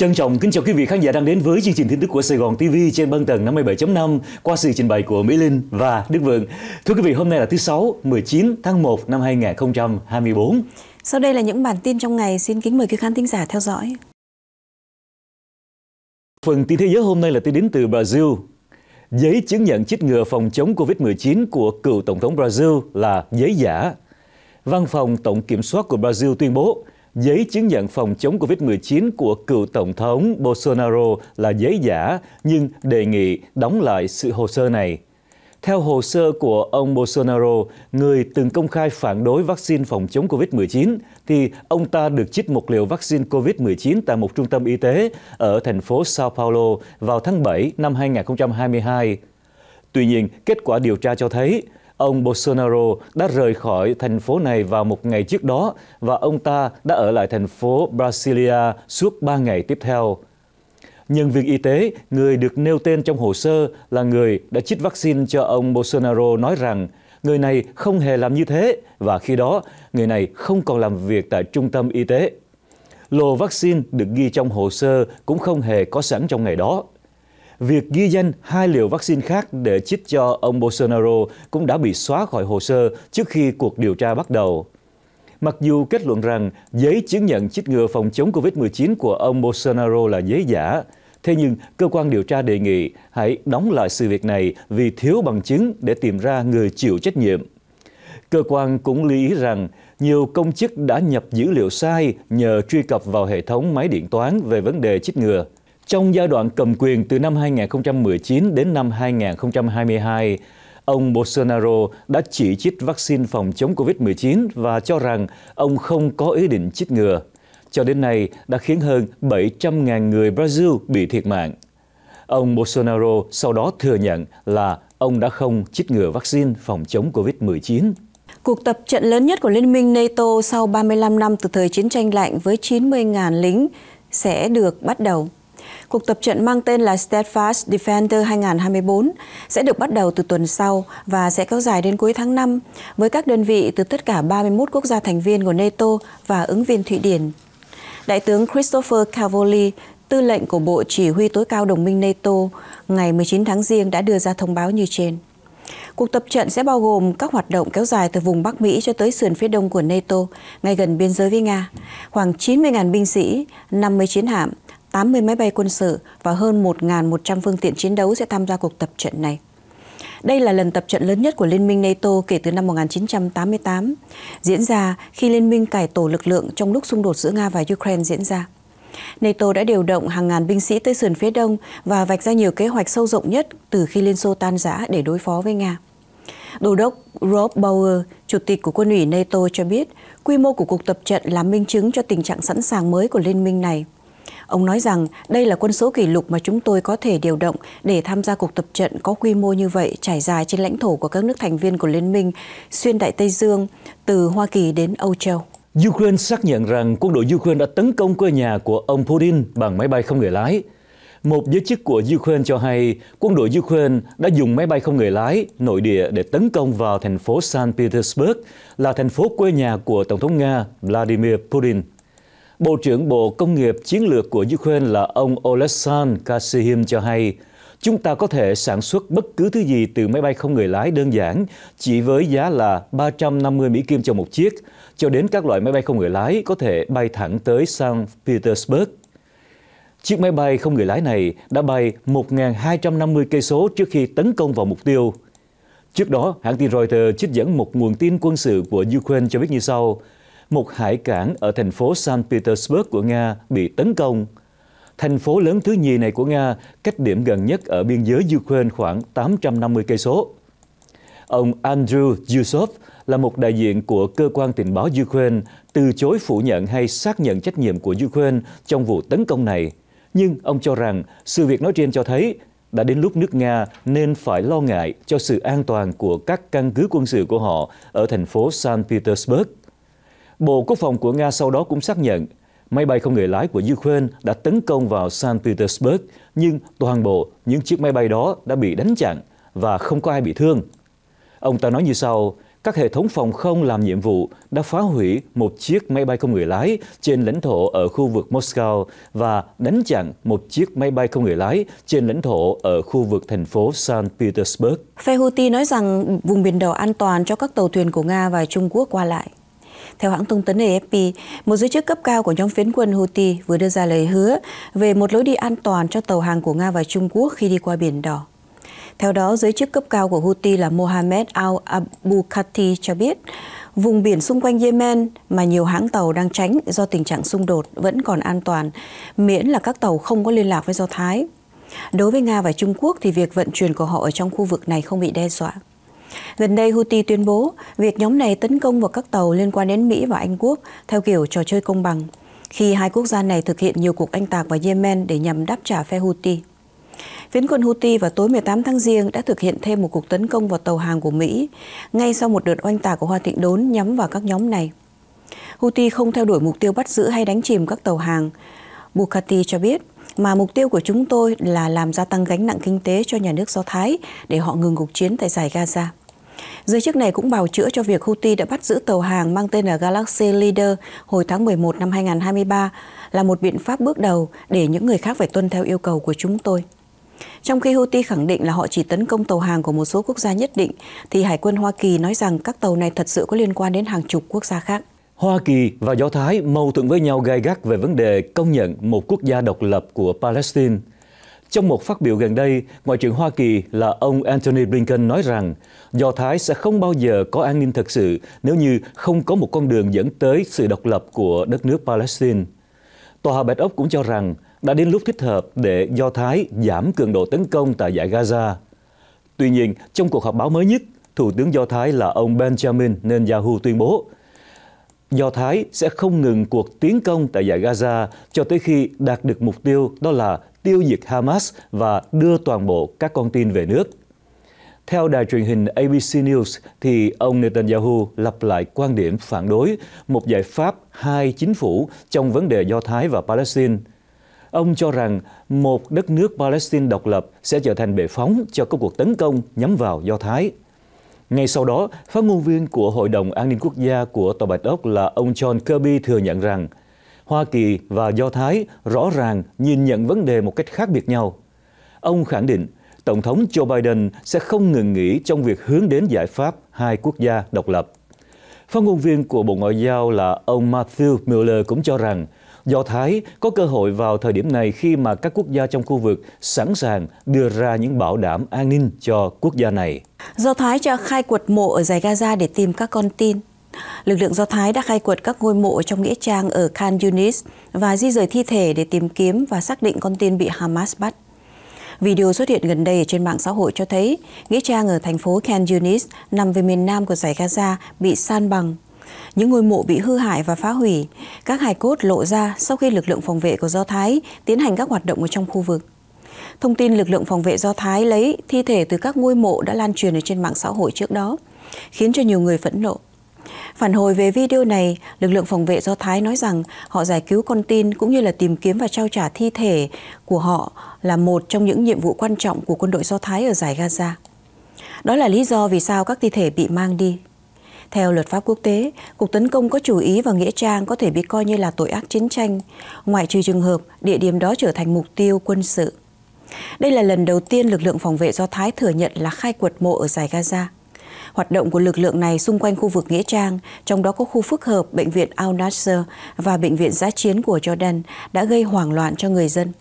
Trân trọng kính chào quý vị khán giả đang đến với chương trình tin tức của Sài Gòn TV trên băng tần 57.5 qua sự trình bày của Mỹ Linh và Đức Vượng. Thưa quý vị, hôm nay là thứ Sáu, 19 tháng 1 năm 2024. Sau đây là những bản tin trong ngày. Xin kính mời quý khán thính giả theo dõi. Phần tin thế giới hôm nay là tin đến từ Brazil. Giấy chứng nhận chích ngừa phòng chống COVID-19 của cựu Tổng thống Brazil là giấy giả. Văn phòng Tổng Kiểm soát của Brazil tuyên bố giấy chứng nhận phòng chống COVID-19 của cựu Tổng thống Bolsonaro là giấy giả, nhưng đề nghị đóng lại sự hồ sơ này. Theo hồ sơ của ông Bolsonaro, người từng công khai phản đối vaccine phòng chống COVID-19, thì ông ta được chích một liều vaccine COVID-19 tại một trung tâm y tế ở thành phố Sao Paulo vào tháng 7 năm 2022. Tuy nhiên, kết quả điều tra cho thấy ông Bolsonaro đã rời khỏi thành phố này vào một ngày trước đó và ông ta đã ở lại thành phố Brasilia suốt ba ngày tiếp theo. Nhân viên y tế, người được nêu tên trong hồ sơ là người đã chích vaccine cho ông Bolsonaro nói rằng người này không hề làm như thế và khi đó người này không còn làm việc tại trung tâm y tế. Lô vaccine được ghi trong hồ sơ cũng không hề có sẵn trong ngày đó. Việc ghi danh hai liều vaccine khác để chích cho ông Bolsonaro cũng đã bị xóa khỏi hồ sơ trước khi cuộc điều tra bắt đầu. Mặc dù kết luận rằng giấy chứng nhận chích ngừa phòng chống COVID-19 của ông Bolsonaro là giấy giả, thế nhưng cơ quan điều tra đề nghị hãy đóng lại sự việc này vì thiếu bằng chứng để tìm ra người chịu trách nhiệm. Cơ quan cũng lưu ý rằng nhiều công chức đã nhập dữ liệu sai nhờ truy cập vào hệ thống máy điện toán về vấn đề chích ngừa. Trong giai đoạn cầm quyền từ năm 2019 đến năm 2022, ông Bolsonaro đã chỉ trích vaccine phòng chống COVID-19 và cho rằng ông không có ý định chích ngừa. Cho đến nay đã khiến hơn 700.000 người Brazil bị thiệt mạng. Ông Bolsonaro sau đó thừa nhận là ông đã không chích ngừa vaccine phòng chống COVID-19. Cuộc tập trận lớn nhất của Liên minh NATO sau 35 năm từ thời chiến tranh lạnh với 90.000 lính sẽ được bắt đầu. Cuộc tập trận mang tên là Steadfast Defender 2024 sẽ được bắt đầu từ tuần sau và sẽ kéo dài đến cuối tháng 5 với các đơn vị từ tất cả 31 quốc gia thành viên của NATO và ứng viên Thụy Điển. Đại tướng Christopher Cavoli, tư lệnh của Bộ Chỉ huy tối cao đồng minh NATO, ngày 19 tháng Giêng đã đưa ra thông báo như trên. Cuộc tập trận sẽ bao gồm các hoạt động kéo dài từ vùng Bắc Mỹ cho tới sườn phía đông của NATO, ngay gần biên giới với Nga. Khoảng 90.000 binh sĩ, 50 chiến hạm, 80 máy bay quân sự và hơn 1.100 phương tiện chiến đấu sẽ tham gia cuộc tập trận này. Đây là lần tập trận lớn nhất của Liên minh NATO kể từ năm 1988, diễn ra khi Liên minh cải tổ lực lượng trong lúc xung đột giữa Nga và Ukraine diễn ra. NATO đã điều động hàng ngàn binh sĩ tới sườn phía đông và vạch ra nhiều kế hoạch sâu rộng nhất từ khi Liên Xô tan rã để đối phó với Nga. Đô đốc Rob Bauer, chủ tịch của quân ủy NATO cho biết, quy mô của cuộc tập trận là minh chứng cho tình trạng sẵn sàng mới của liên minh này – Ông nói rằng đây là quân số kỷ lục mà chúng tôi có thể điều động để tham gia cuộc tập trận có quy mô như vậy trải dài trên lãnh thổ của các nước thành viên của Liên minh xuyên Đại Tây Dương từ Hoa Kỳ đến Âu Châu. Ukraine xác nhận rằng quân đội Ukraine đã tấn công quê nhà của ông Putin bằng máy bay không người lái. Một giới chức của Ukraine cho hay quân đội Ukraine đã dùng máy bay không người lái nội địa để tấn công vào thành phố St. Petersburg, là thành phố quê nhà của Tổng thống Nga Vladimir Putin. Bộ trưởng Bộ Công nghiệp Chiến lược của Ukraine là ông Oleksandr Kasihim cho hay, chúng ta có thể sản xuất bất cứ thứ gì từ máy bay không người lái đơn giản chỉ với giá là 350 Mỹ Kim cho một chiếc, cho đến các loại máy bay không người lái có thể bay thẳng tới San Petersburg. Chiếc máy bay không người lái này đã bay 1.250 cây số trước khi tấn công vào mục tiêu. Trước đó, hãng tin Reuters trích dẫn một nguồn tin quân sự của Ukraine cho biết như sau – một hải cảng ở thành phố Saint Petersburg của Nga bị tấn công. Thành phố lớn thứ nhì này của Nga cách điểm gần nhất ở biên giới Ukraine khoảng 850 cây số. Ông Andrew Yusov là một đại diện của cơ quan tình báo Ukraine từ chối phủ nhận hay xác nhận trách nhiệm của Ukraine trong vụ tấn công này. Nhưng ông cho rằng sự việc nói trên cho thấy đã đến lúc nước Nga nên phải lo ngại cho sự an toàn của các căn cứ quân sự của họ ở thành phố Saint Petersburg. Bộ Quốc phòng của Nga sau đó cũng xác nhận máy bay không người lái của Ukraine đã tấn công vào San Petersburg, nhưng toàn bộ những chiếc máy bay đó đã bị đánh chặn và không có ai bị thương. Ông ta nói như sau, các hệ thống phòng không làm nhiệm vụ đã phá hủy một chiếc máy bay không người lái trên lãnh thổ ở khu vực Moscow và đánh chặn một chiếc máy bay không người lái trên lãnh thổ ở khu vực thành phố San Petersburg. Phe Houthi nói rằng vùng biển đảo an toàn cho các tàu thuyền của Nga và Trung Quốc qua lại. Theo hãng thông tấn AFP, một giới chức cấp cao của nhóm phiến quân Houthi vừa đưa ra lời hứa về một lối đi an toàn cho tàu hàng của Nga và Trung Quốc khi đi qua Biển Đỏ. Theo đó, giới chức cấp cao của Houthi là Mohammed al-Abukati cho biết, vùng biển xung quanh Yemen mà nhiều hãng tàu đang tránh do tình trạng xung đột vẫn còn an toàn, miễn là các tàu không có liên lạc với Do Thái. Đối với Nga và Trung Quốc thì việc vận chuyển của họ ở trong khu vực này không bị đe dọa. Gần đây, Houthi tuyên bố việc nhóm này tấn công vào các tàu liên quan đến Mỹ và Anh Quốc theo kiểu trò chơi công bằng, khi hai quốc gia này thực hiện nhiều cuộc anh tạc vào Yemen để nhằm đáp trả phe Houthi. Phiến quân Houthi vào tối 18 tháng Giêng đã thực hiện thêm một cuộc tấn công vào tàu hàng của Mỹ, ngay sau một đợt oanh tạc của Hoa Thịnh Đốn nhắm vào các nhóm này. Houthi không theo đuổi mục tiêu bắt giữ hay đánh chìm các tàu hàng. Bukati cho biết, mà mục tiêu của chúng tôi là làm gia tăng gánh nặng kinh tế cho nhà nước Do Thái để họ ngừng cuộc chiến tại giải Gaza. Giới chức này cũng bào chữa cho việc Houthi đã bắt giữ tàu hàng mang tên là Galaxy Leader hồi tháng 11 năm 2023 là một biện pháp bước đầu để những người khác phải tuân theo yêu cầu của chúng tôi. Trong khi Houthi khẳng định là họ chỉ tấn công tàu hàng của một số quốc gia nhất định, thì Hải quân Hoa Kỳ nói rằng các tàu này thật sự có liên quan đến hàng chục quốc gia khác. Hoa Kỳ và Do Thái mâu thuẫn với nhau gai gắt về vấn đề công nhận một quốc gia độc lập của Palestine trong một phát biểu gần đây, Ngoại trưởng Hoa Kỳ là ông Antony Blinken nói rằng Do Thái sẽ không bao giờ có an ninh thật sự nếu như không có một con đường dẫn tới sự độc lập của đất nước Palestine. Tòa Hạ Bạch Ốc cũng cho rằng đã đến lúc thích hợp để Do Thái giảm cường độ tấn công tại giải Gaza. Tuy nhiên, trong cuộc họp báo mới nhất, Thủ tướng Do Thái là ông Benjamin Netanyahu tuyên bố Do Thái sẽ không ngừng cuộc tiến công tại giải Gaza cho tới khi đạt được mục tiêu đó là tiêu diệt Hamas và đưa toàn bộ các con tin về nước. Theo đài truyền hình ABC News, thì ông Netanyahu lặp lại quan điểm phản đối một giải pháp hai chính phủ trong vấn đề Do Thái và Palestine. Ông cho rằng một đất nước Palestine độc lập sẽ trở thành bệ phóng cho các cuộc tấn công nhắm vào Do Thái. Ngay sau đó, phát ngôn viên của Hội đồng An ninh Quốc gia của Tòa Bạch Ốc là ông John Kirby thừa nhận rằng Hoa Kỳ và Do Thái rõ ràng nhìn nhận vấn đề một cách khác biệt nhau. Ông khẳng định Tổng thống Joe Biden sẽ không ngừng nghỉ trong việc hướng đến giải pháp hai quốc gia độc lập. Phát ngôn viên của Bộ Ngoại giao là ông Matthew Miller cũng cho rằng Do Thái có cơ hội vào thời điểm này khi mà các quốc gia trong khu vực sẵn sàng đưa ra những bảo đảm an ninh cho quốc gia này. Do Thái cho khai quật mộ ở giải Gaza để tìm các con tin. Lực lượng Do Thái đã khai quật các ngôi mộ trong nghĩa trang ở Khan Yunis và di rời thi thể để tìm kiếm và xác định con tin bị Hamas bắt. Video xuất hiện gần đây trên mạng xã hội cho thấy nghĩa trang ở thành phố Khan Yunis nằm về miền nam của giải Gaza bị san bằng. Những ngôi mộ bị hư hại và phá hủy, các hài cốt lộ ra sau khi lực lượng phòng vệ của Do Thái tiến hành các hoạt động ở trong khu vực. Thông tin lực lượng phòng vệ Do Thái lấy thi thể từ các ngôi mộ đã lan truyền ở trên mạng xã hội trước đó, khiến cho nhiều người phẫn nộ. Phản hồi về video này, lực lượng phòng vệ do Thái nói rằng họ giải cứu con tin cũng như là tìm kiếm và trao trả thi thể của họ là một trong những nhiệm vụ quan trọng của quân đội Do Thái ở giải Gaza. Đó là lý do vì sao các thi thể bị mang đi. Theo luật pháp quốc tế, cuộc tấn công có chủ ý và nghĩa trang có thể bị coi như là tội ác chiến tranh, ngoại trừ trường hợp địa điểm đó trở thành mục tiêu quân sự. Đây là lần đầu tiên lực lượng phòng vệ Do Thái thừa nhận là khai quật mộ ở giải Gaza. Hoạt động của lực lượng này xung quanh khu vực Nghĩa Trang, trong đó có khu phức hợp Bệnh viện Al Nasser và Bệnh viện giã chiến của Jordan đã gây hoảng loạn cho người dân.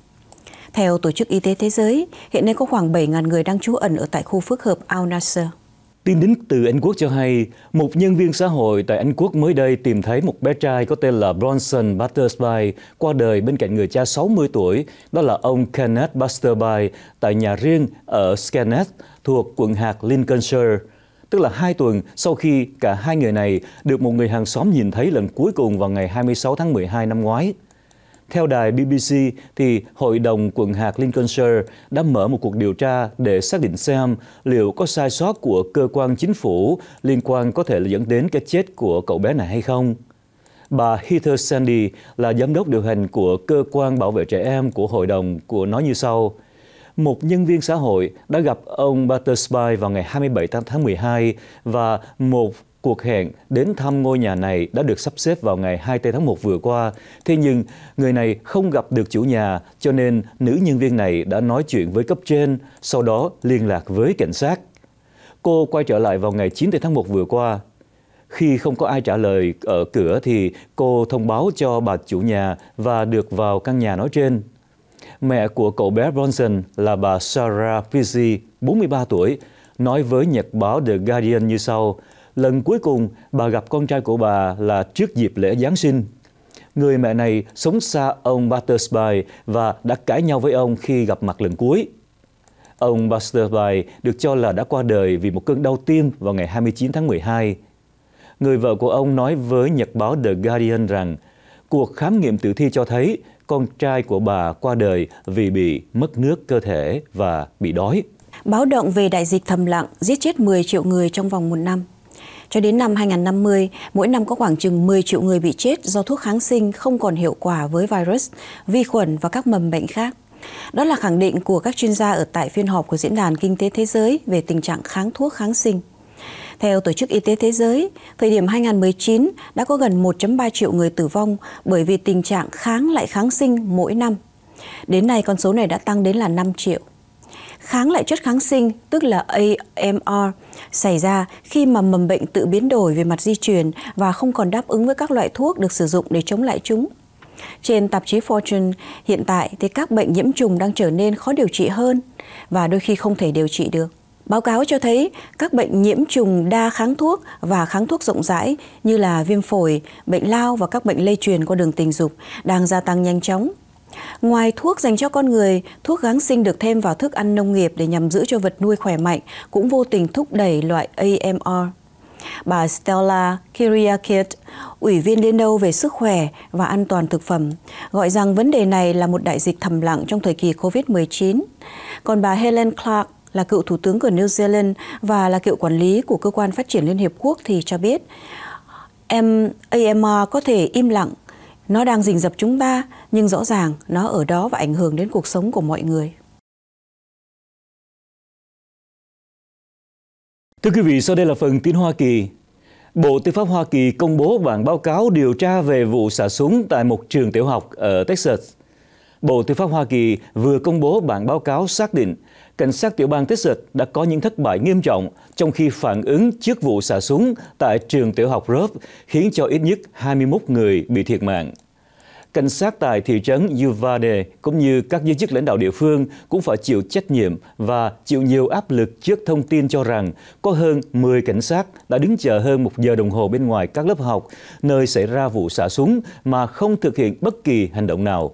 Theo Tổ chức Y tế Thế giới, hiện nay có khoảng 7.000 người đang trú ẩn ở tại khu phức hợp Al Nasser. Tin đến từ Anh Quốc cho hay, một nhân viên xã hội tại Anh Quốc mới đây tìm thấy một bé trai có tên là Bronson Butterby qua đời bên cạnh người cha 60 tuổi, đó là ông Kenneth Butterby, tại nhà riêng ở Skegness thuộc quận hạt Lincolnshire tức là hai tuần sau khi cả hai người này được một người hàng xóm nhìn thấy lần cuối cùng vào ngày 26 tháng 12 năm ngoái. Theo đài BBC, thì Hội đồng quận hạt Lincolnshire đã mở một cuộc điều tra để xác định xem liệu có sai sót của cơ quan chính phủ liên quan có thể là dẫn đến cái chết của cậu bé này hay không. Bà Heather Sandy là giám đốc điều hành của Cơ quan Bảo vệ Trẻ Em của Hội đồng của nói như sau – một nhân viên xã hội đã gặp ông Butterspy vào ngày 27 tháng 12 và một cuộc hẹn đến thăm ngôi nhà này đã được sắp xếp vào ngày 2 tháng 1 vừa qua. Thế nhưng, người này không gặp được chủ nhà, cho nên nữ nhân viên này đã nói chuyện với cấp trên, sau đó liên lạc với cảnh sát. Cô quay trở lại vào ngày 9 tháng 1 vừa qua. Khi không có ai trả lời ở cửa thì cô thông báo cho bà chủ nhà và được vào căn nhà nói trên. Mẹ của cậu bé Bronson là bà Sarah Pizzi, 43 tuổi, nói với nhật báo The Guardian như sau. Lần cuối cùng, bà gặp con trai của bà là trước dịp lễ Giáng sinh. Người mẹ này sống xa ông Battersby và đã cãi nhau với ông khi gặp mặt lần cuối. Ông Battersby được cho là đã qua đời vì một cơn đau tim vào ngày 29 tháng 12. Người vợ của ông nói với nhật báo The Guardian rằng cuộc khám nghiệm tử thi cho thấy con trai của bà qua đời vì bị mất nước cơ thể và bị đói. Báo động về đại dịch thầm lặng giết chết 10 triệu người trong vòng một năm. Cho đến năm 2050, mỗi năm có khoảng chừng 10 triệu người bị chết do thuốc kháng sinh không còn hiệu quả với virus, vi khuẩn và các mầm bệnh khác. Đó là khẳng định của các chuyên gia ở tại phiên họp của Diễn đàn Kinh tế Thế giới về tình trạng kháng thuốc kháng sinh. Theo Tổ chức Y tế Thế giới, thời điểm 2019 đã có gần 1.3 triệu người tử vong bởi vì tình trạng kháng lại kháng sinh mỗi năm. Đến nay con số này đã tăng đến là 5 triệu. Kháng lại chất kháng sinh, tức là AMR, xảy ra khi mà mầm bệnh tự biến đổi về mặt di truyền và không còn đáp ứng với các loại thuốc được sử dụng để chống lại chúng. Trên tạp chí Fortune, hiện tại thì các bệnh nhiễm trùng đang trở nên khó điều trị hơn và đôi khi không thể điều trị được. Báo cáo cho thấy các bệnh nhiễm trùng đa kháng thuốc và kháng thuốc rộng rãi như là viêm phổi, bệnh lao và các bệnh lây truyền qua đường tình dục đang gia tăng nhanh chóng. Ngoài thuốc dành cho con người, thuốc kháng sinh được thêm vào thức ăn nông nghiệp để nhằm giữ cho vật nuôi khỏe mạnh cũng vô tình thúc đẩy loại AMR. Bà Stella Kyriakid, Ủy viên Liên Đô về Sức khỏe và An toàn Thực phẩm, gọi rằng vấn đề này là một đại dịch thầm lặng trong thời kỳ COVID-19. Còn bà Helen Clark, là cựu thủ tướng của New Zealand và là cựu quản lý của cơ quan phát triển Liên Hiệp Quốc thì cho biết em AMR có thể im lặng, nó đang rình rập chúng ta, nhưng rõ ràng nó ở đó và ảnh hưởng đến cuộc sống của mọi người. Thưa quý vị, sau đây là phần tin Hoa Kỳ. Bộ Tư pháp Hoa Kỳ công bố bản báo cáo điều tra về vụ xả súng tại một trường tiểu học ở Texas. Bộ Tư pháp Hoa Kỳ vừa công bố bản báo cáo xác định cảnh sát tiểu bang Texas đã có những thất bại nghiêm trọng trong khi phản ứng trước vụ xả súng tại trường tiểu học Grove khiến cho ít nhất 21 người bị thiệt mạng. Cảnh sát tại thị trấn Uvalde cũng như các giới chức lãnh đạo địa phương cũng phải chịu trách nhiệm và chịu nhiều áp lực trước thông tin cho rằng có hơn 10 cảnh sát đã đứng chờ hơn một giờ đồng hồ bên ngoài các lớp học nơi xảy ra vụ xả súng mà không thực hiện bất kỳ hành động nào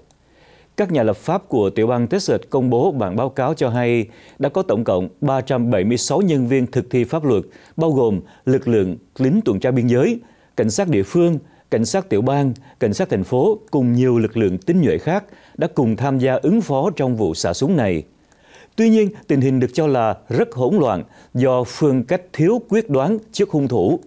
các nhà lập pháp của tiểu bang Texas công bố bản báo cáo cho hay đã có tổng cộng 376 nhân viên thực thi pháp luật, bao gồm lực lượng lính tuần tra biên giới, cảnh sát địa phương, cảnh sát tiểu bang, cảnh sát thành phố cùng nhiều lực lượng tín nhuệ khác đã cùng tham gia ứng phó trong vụ xả súng này. Tuy nhiên, tình hình được cho là rất hỗn loạn do phương cách thiếu quyết đoán trước hung thủ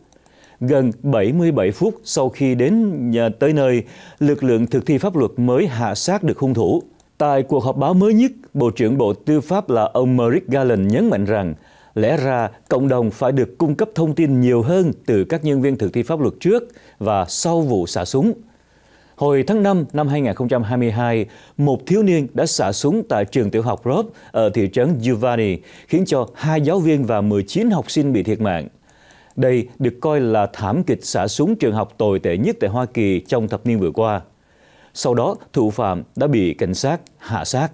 Gần 77 phút sau khi đến nhà tới nơi, lực lượng thực thi pháp luật mới hạ sát được hung thủ. Tại cuộc họp báo mới nhất, Bộ trưởng Bộ Tư pháp là ông Merrick Garland nhấn mạnh rằng lẽ ra cộng đồng phải được cung cấp thông tin nhiều hơn từ các nhân viên thực thi pháp luật trước và sau vụ xả súng. Hồi tháng 5 năm 2022, một thiếu niên đã xả súng tại trường tiểu học Rob ở thị trấn Giovanni, khiến cho hai giáo viên và 19 học sinh bị thiệt mạng. Đây được coi là thảm kịch xả súng trường học tồi tệ nhất tại Hoa Kỳ trong thập niên vừa qua. Sau đó, thủ phạm đã bị cảnh sát hạ sát.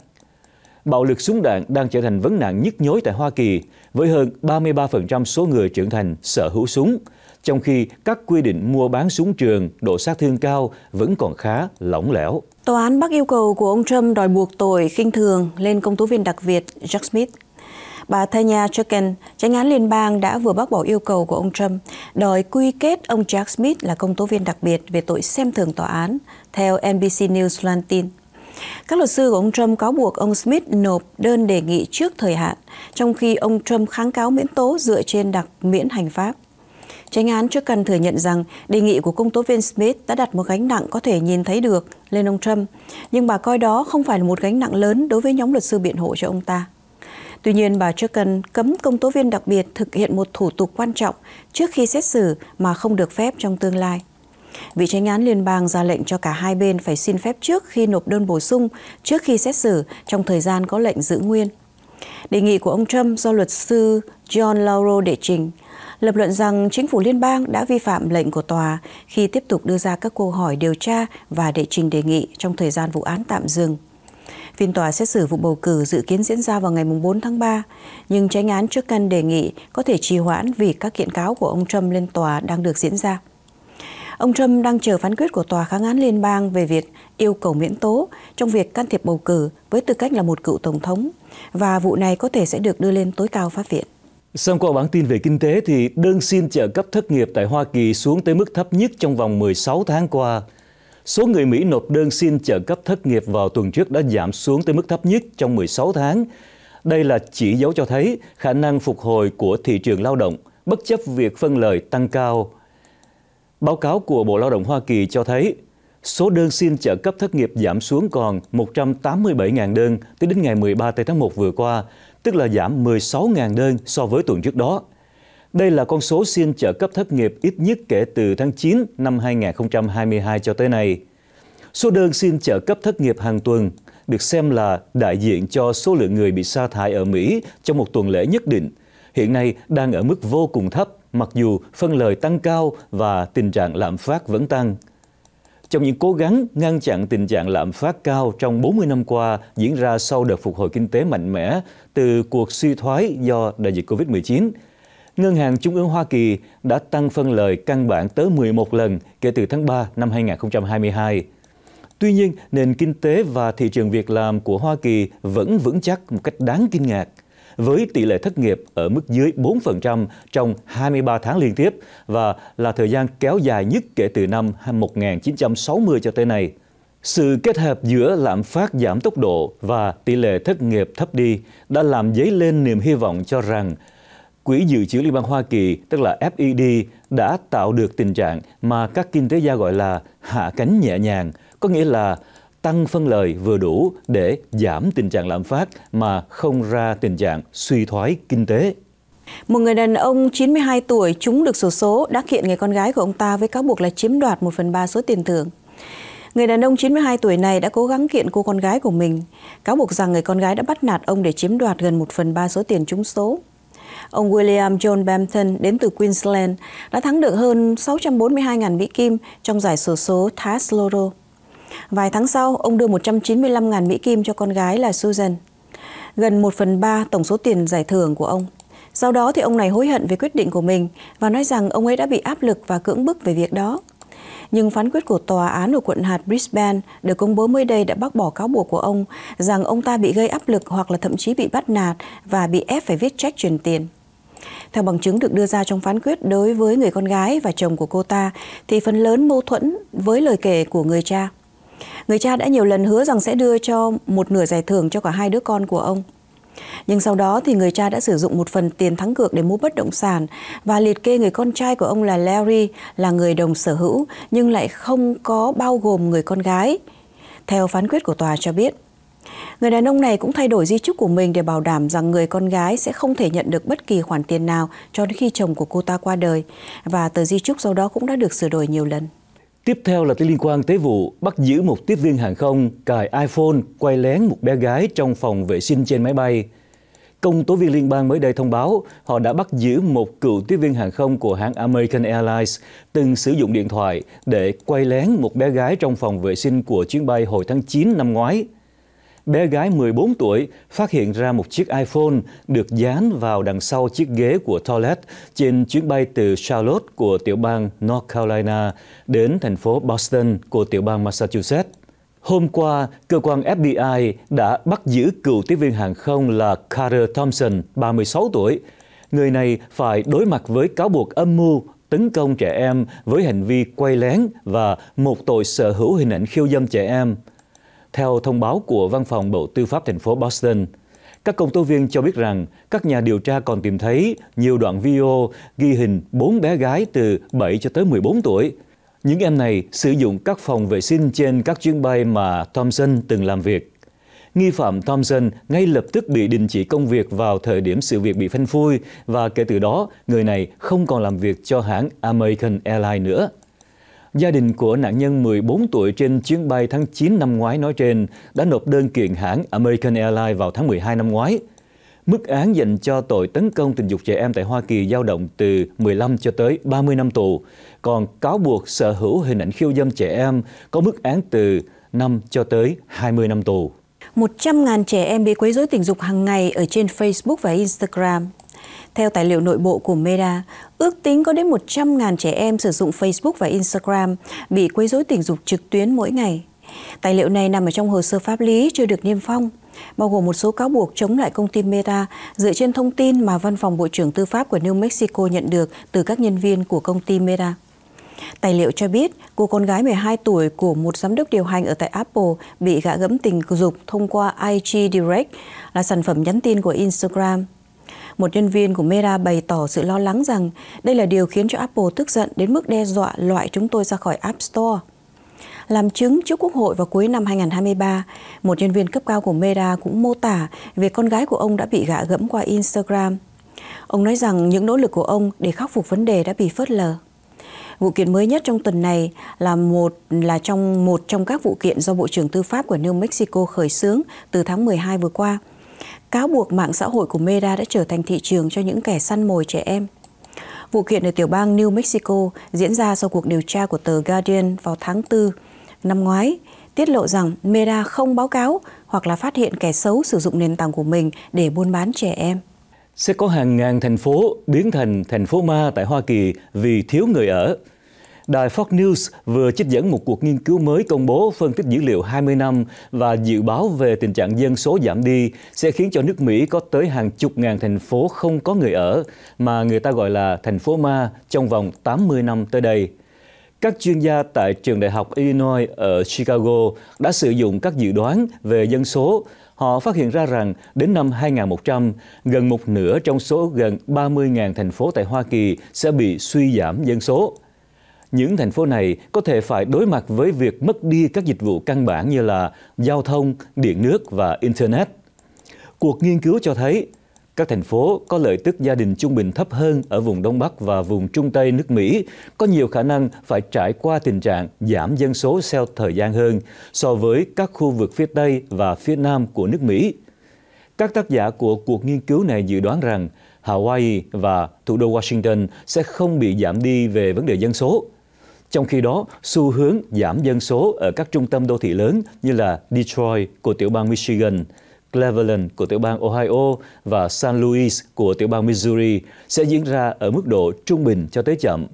Bạo lực súng đạn đang trở thành vấn nạn nhức nhối tại Hoa Kỳ, với hơn 33% số người trưởng thành sở hữu súng, trong khi các quy định mua bán súng trường, độ sát thương cao vẫn còn khá lỏng lẻo. Tòa án bác yêu cầu của ông Trump đòi buộc tội khinh thường lên công tố viên đặc biệt Jack Smith Bà Tanya Chutkan, tranh án liên bang đã vừa bác bỏ yêu cầu của ông Trump đòi quy kết ông Jack Smith là công tố viên đặc biệt về tội xem thường tòa án, theo NBC News loan tin. Các luật sư của ông Trump cáo buộc ông Smith nộp đơn đề nghị trước thời hạn, trong khi ông Trump kháng cáo miễn tố dựa trên đặc miễn hành pháp. Tranh án trước cần thừa nhận rằng đề nghị của công tố viên Smith đã đặt một gánh nặng có thể nhìn thấy được lên ông Trump, nhưng bà coi đó không phải là một gánh nặng lớn đối với nhóm luật sư biện hộ cho ông ta. Tuy nhiên, bà Cherkin cấm công tố viên đặc biệt thực hiện một thủ tục quan trọng trước khi xét xử mà không được phép trong tương lai. Vị tranh án liên bang ra lệnh cho cả hai bên phải xin phép trước khi nộp đơn bổ sung trước khi xét xử trong thời gian có lệnh giữ nguyên. Đề nghị của ông Trump do luật sư John Lauro đệ trình lập luận rằng chính phủ liên bang đã vi phạm lệnh của tòa khi tiếp tục đưa ra các câu hỏi điều tra và đệ trình đề nghị trong thời gian vụ án tạm dừng. Phiên tòa xét xử vụ bầu cử dự kiến diễn ra vào ngày 4 tháng 3, nhưng tránh án trước căn đề nghị có thể trì hoãn vì các kiện cáo của ông Trump lên tòa đang được diễn ra. Ông Trump đang chờ phán quyết của Tòa kháng án liên bang về việc yêu cầu miễn tố trong việc can thiệp bầu cử với tư cách là một cựu tổng thống, và vụ này có thể sẽ được đưa lên tối cao pháp viện. Xong qua bản tin về kinh tế thì đơn xin trợ cấp thất nghiệp tại Hoa Kỳ xuống tới mức thấp nhất trong vòng 16 tháng qua. Số người Mỹ nộp đơn xin trợ cấp thất nghiệp vào tuần trước đã giảm xuống tới mức thấp nhất trong 16 tháng. Đây là chỉ dấu cho thấy khả năng phục hồi của thị trường lao động, bất chấp việc phân lời tăng cao. Báo cáo của Bộ Lao động Hoa Kỳ cho thấy số đơn xin trợ cấp thất nghiệp giảm xuống còn 187.000 đơn tới đến ngày 13 tháng 1 vừa qua, tức là giảm 16.000 đơn so với tuần trước đó. Đây là con số xin trợ cấp thất nghiệp ít nhất kể từ tháng 9 năm 2022 cho tới nay. Số đơn xin trợ cấp thất nghiệp hàng tuần được xem là đại diện cho số lượng người bị sa thải ở Mỹ trong một tuần lễ nhất định, hiện nay đang ở mức vô cùng thấp mặc dù phân lời tăng cao và tình trạng lạm phát vẫn tăng. Trong những cố gắng ngăn chặn tình trạng lạm phát cao trong 40 năm qua diễn ra sau đợt phục hồi kinh tế mạnh mẽ từ cuộc suy thoái do đại dịch COVID-19, Ngân hàng Trung ương Hoa Kỳ đã tăng phân lợi căn bản tới 11 lần kể từ tháng 3 năm 2022. Tuy nhiên, nền kinh tế và thị trường việc làm của Hoa Kỳ vẫn vững chắc một cách đáng kinh ngạc, với tỷ lệ thất nghiệp ở mức dưới 4% trong 23 tháng liên tiếp và là thời gian kéo dài nhất kể từ năm 1960 cho tới nay. Sự kết hợp giữa lạm phát giảm tốc độ và tỷ lệ thất nghiệp thấp đi đã làm dấy lên niềm hy vọng cho rằng Quỹ Dự trữ Liên bang Hoa Kỳ, tức là FED, đã tạo được tình trạng mà các kinh tế gia gọi là hạ cánh nhẹ nhàng, có nghĩa là tăng phân lời vừa đủ để giảm tình trạng lạm phát mà không ra tình trạng suy thoái kinh tế. Một người đàn ông 92 tuổi trúng được sổ số đã kiện người con gái của ông ta với cáo buộc là chiếm đoạt 1 phần 3 số tiền thưởng. Người đàn ông 92 tuổi này đã cố gắng kiện cô con gái của mình, cáo buộc rằng người con gái đã bắt nạt ông để chiếm đoạt gần 1 phần 3 số tiền trúng số. Ông William John Bampton đến từ Queensland đã thắng được hơn 642.000 Mỹ Kim trong giải sổ số Tass Loro. Vài tháng sau, ông đưa 195.000 Mỹ Kim cho con gái là Susan, gần 1 phần 3 tổng số tiền giải thưởng của ông. Sau đó thì ông này hối hận về quyết định của mình và nói rằng ông ấy đã bị áp lực và cưỡng bức về việc đó nhưng phán quyết của tòa án ở quận hạt Brisbane được công bố mới đây đã bác bỏ cáo buộc của ông rằng ông ta bị gây áp lực hoặc là thậm chí bị bắt nạt và bị ép phải viết check truyền tiền. Theo bằng chứng được đưa ra trong phán quyết đối với người con gái và chồng của cô ta thì phần lớn mâu thuẫn với lời kể của người cha. Người cha đã nhiều lần hứa rằng sẽ đưa cho một nửa giải thưởng cho cả hai đứa con của ông. Nhưng sau đó thì người cha đã sử dụng một phần tiền thắng cược để mua bất động sản và liệt kê người con trai của ông là Larry là người đồng sở hữu nhưng lại không có bao gồm người con gái. Theo phán quyết của tòa cho biết, Người đàn ông này cũng thay đổi di chúc của mình để bảo đảm rằng người con gái sẽ không thể nhận được bất kỳ khoản tiền nào cho đến khi chồng của cô ta qua đời và tờ di chúc sau đó cũng đã được sửa đổi nhiều lần. Tiếp theo là tin liên quan tới vụ bắt giữ một tiếp viên hàng không cài iPhone quay lén một bé gái trong phòng vệ sinh trên máy bay. Công tố viên liên bang mới đây thông báo họ đã bắt giữ một cựu tiếp viên hàng không của hãng American Airlines từng sử dụng điện thoại để quay lén một bé gái trong phòng vệ sinh của chuyến bay hồi tháng 9 năm ngoái bé gái 14 tuổi phát hiện ra một chiếc iPhone được dán vào đằng sau chiếc ghế của toilet trên chuyến bay từ Charlotte của tiểu bang North Carolina đến thành phố Boston của tiểu bang Massachusetts. Hôm qua, cơ quan FBI đã bắt giữ cựu tiếp viên hàng không là Carter Thompson, 36 tuổi. Người này phải đối mặt với cáo buộc âm mưu tấn công trẻ em với hành vi quay lén và một tội sở hữu hình ảnh khiêu dâm trẻ em. Theo thông báo của Văn phòng Bộ Tư pháp thành phố Boston, các công tố viên cho biết rằng các nhà điều tra còn tìm thấy nhiều đoạn video ghi hình bốn bé gái từ 7 cho tới 14 tuổi. Những em này sử dụng các phòng vệ sinh trên các chuyến bay mà Thompson từng làm việc. Nghi phạm Thompson ngay lập tức bị đình chỉ công việc vào thời điểm sự việc bị phanh phui và kể từ đó người này không còn làm việc cho hãng American Airlines nữa. Gia đình của nạn nhân 14 tuổi trên chuyến bay tháng 9 năm ngoái nói trên đã nộp đơn kiện hãng American Airlines vào tháng 12 năm ngoái. Mức án dành cho tội tấn công tình dục trẻ em tại Hoa Kỳ dao động từ 15 cho tới 30 năm tù, còn cáo buộc sở hữu hình ảnh khiêu dâm trẻ em có mức án từ 5 cho tới 20 năm tù. 100.000 trẻ em bị quấy rối tình dục hàng ngày ở trên Facebook và Instagram. Theo tài liệu nội bộ của Meta, ước tính có đến 100.000 trẻ em sử dụng Facebook và Instagram bị quấy rối tình dục trực tuyến mỗi ngày. Tài liệu này nằm ở trong hồ sơ pháp lý chưa được niêm phong, bao gồm một số cáo buộc chống lại công ty Meta dựa trên thông tin mà Văn phòng Bộ trưởng Tư pháp của New Mexico nhận được từ các nhân viên của công ty Meta. Tài liệu cho biết, cô con gái 12 tuổi của một giám đốc điều hành ở tại Apple bị gã gẫm tình dục thông qua IG Direct là sản phẩm nhắn tin của Instagram. Một nhân viên của Meta bày tỏ sự lo lắng rằng đây là điều khiến cho Apple tức giận đến mức đe dọa loại chúng tôi ra khỏi App Store. Làm chứng trước Quốc hội vào cuối năm 2023, một nhân viên cấp cao của Meta cũng mô tả về con gái của ông đã bị gạ gẫm qua Instagram. Ông nói rằng những nỗ lực của ông để khắc phục vấn đề đã bị phớt lờ. Vụ kiện mới nhất trong tuần này là một là trong một trong các vụ kiện do Bộ trưởng Tư pháp của New Mexico khởi xướng từ tháng 12 vừa qua – Cáo buộc mạng xã hội của Meta đã trở thành thị trường cho những kẻ săn mồi trẻ em. Vụ kiện ở tiểu bang New Mexico diễn ra sau cuộc điều tra của tờ Guardian vào tháng 4 năm ngoái, tiết lộ rằng Meta không báo cáo hoặc là phát hiện kẻ xấu sử dụng nền tảng của mình để buôn bán trẻ em. Sẽ có hàng ngàn thành phố biến thành thành phố ma tại Hoa Kỳ vì thiếu người ở. Đài Fox News vừa trích dẫn một cuộc nghiên cứu mới công bố phân tích dữ liệu 20 năm và dự báo về tình trạng dân số giảm đi sẽ khiến cho nước Mỹ có tới hàng chục ngàn thành phố không có người ở, mà người ta gọi là thành phố ma trong vòng 80 năm tới đây. Các chuyên gia tại trường đại học Illinois ở Chicago đã sử dụng các dự đoán về dân số. Họ phát hiện ra rằng đến năm 2100, gần một nửa trong số gần 30.000 thành phố tại Hoa Kỳ sẽ bị suy giảm dân số những thành phố này có thể phải đối mặt với việc mất đi các dịch vụ căn bản như là giao thông, điện nước và Internet. Cuộc nghiên cứu cho thấy, các thành phố có lợi tức gia đình trung bình thấp hơn ở vùng Đông Bắc và vùng Trung Tây nước Mỹ có nhiều khả năng phải trải qua tình trạng giảm dân số theo thời gian hơn so với các khu vực phía Tây và phía Nam của nước Mỹ. Các tác giả của cuộc nghiên cứu này dự đoán rằng Hawaii và thủ đô Washington sẽ không bị giảm đi về vấn đề dân số. Trong khi đó, xu hướng giảm dân số ở các trung tâm đô thị lớn như là Detroit của tiểu bang Michigan, Cleveland của tiểu bang Ohio và St. Louis của tiểu bang Missouri sẽ diễn ra ở mức độ trung bình cho tới chậm.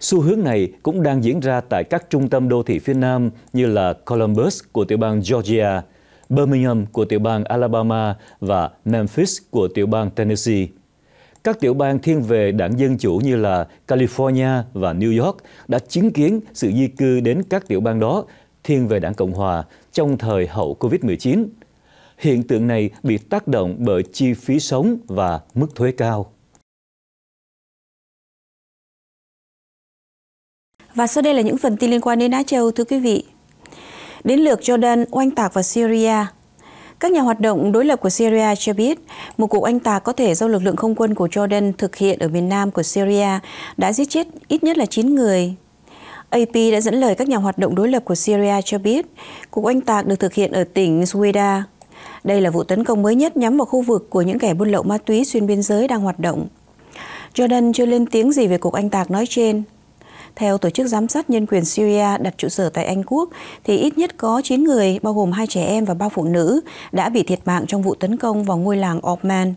Xu hướng này cũng đang diễn ra tại các trung tâm đô thị phía Nam như là Columbus của tiểu bang Georgia, Birmingham của tiểu bang Alabama và Memphis của tiểu bang Tennessee. Các tiểu bang thiên về đảng Dân Chủ như là California và New York đã chứng kiến sự di cư đến các tiểu bang đó thiên về đảng Cộng Hòa trong thời hậu Covid-19. Hiện tượng này bị tác động bởi chi phí sống và mức thuế cao. Và sau đây là những phần tin liên quan đến Á Châu, thưa quý vị. Đến lượt Jordan oanh tạc vào Syria, các nhà hoạt động đối lập của Syria cho biết một cuộc anh tạc có thể do lực lượng không quân của Jordan thực hiện ở miền nam của Syria đã giết chết ít nhất là 9 người. AP đã dẫn lời các nhà hoạt động đối lập của Syria cho biết cuộc anh tạc được thực hiện ở tỉnh Sueda. Đây là vụ tấn công mới nhất nhắm vào khu vực của những kẻ buôn lậu ma túy xuyên biên giới đang hoạt động. Jordan chưa lên tiếng gì về cuộc anh tạc nói trên. Theo Tổ chức Giám sát Nhân quyền Syria đặt trụ sở tại Anh Quốc, thì ít nhất có 9 người, bao gồm hai trẻ em và ba phụ nữ, đã bị thiệt mạng trong vụ tấn công vào ngôi làng Orman.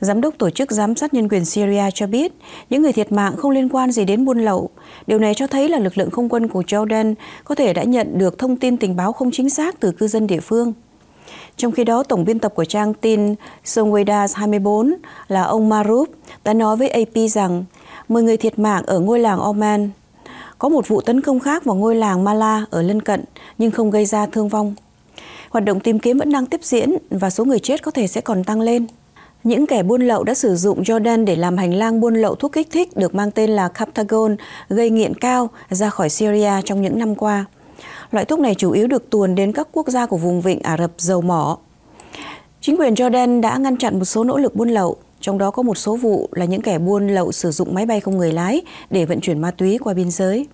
Giám đốc Tổ chức Giám sát Nhân quyền Syria cho biết, những người thiệt mạng không liên quan gì đến buôn lậu. Điều này cho thấy là lực lượng không quân của Jordan có thể đã nhận được thông tin tình báo không chính xác từ cư dân địa phương. Trong khi đó, tổng biên tập của trang tin Songwedas 24 là ông Maruf đã nói với AP rằng 10 người thiệt mạng ở ngôi làng Oman. Có một vụ tấn công khác vào ngôi làng Mala ở lân cận nhưng không gây ra thương vong. Hoạt động tìm kiếm vẫn đang tiếp diễn và số người chết có thể sẽ còn tăng lên. Những kẻ buôn lậu đã sử dụng Jordan để làm hành lang buôn lậu thuốc kích thích được mang tên là Captagon, gây nghiện cao ra khỏi Syria trong những năm qua. Loại thuốc này chủ yếu được tuồn đến các quốc gia của vùng vịnh Ả Rập dầu mỏ. Chính quyền Jordan đã ngăn chặn một số nỗ lực buôn lậu. Trong đó có một số vụ là những kẻ buôn lậu sử dụng máy bay không người lái để vận chuyển ma túy qua biên giới.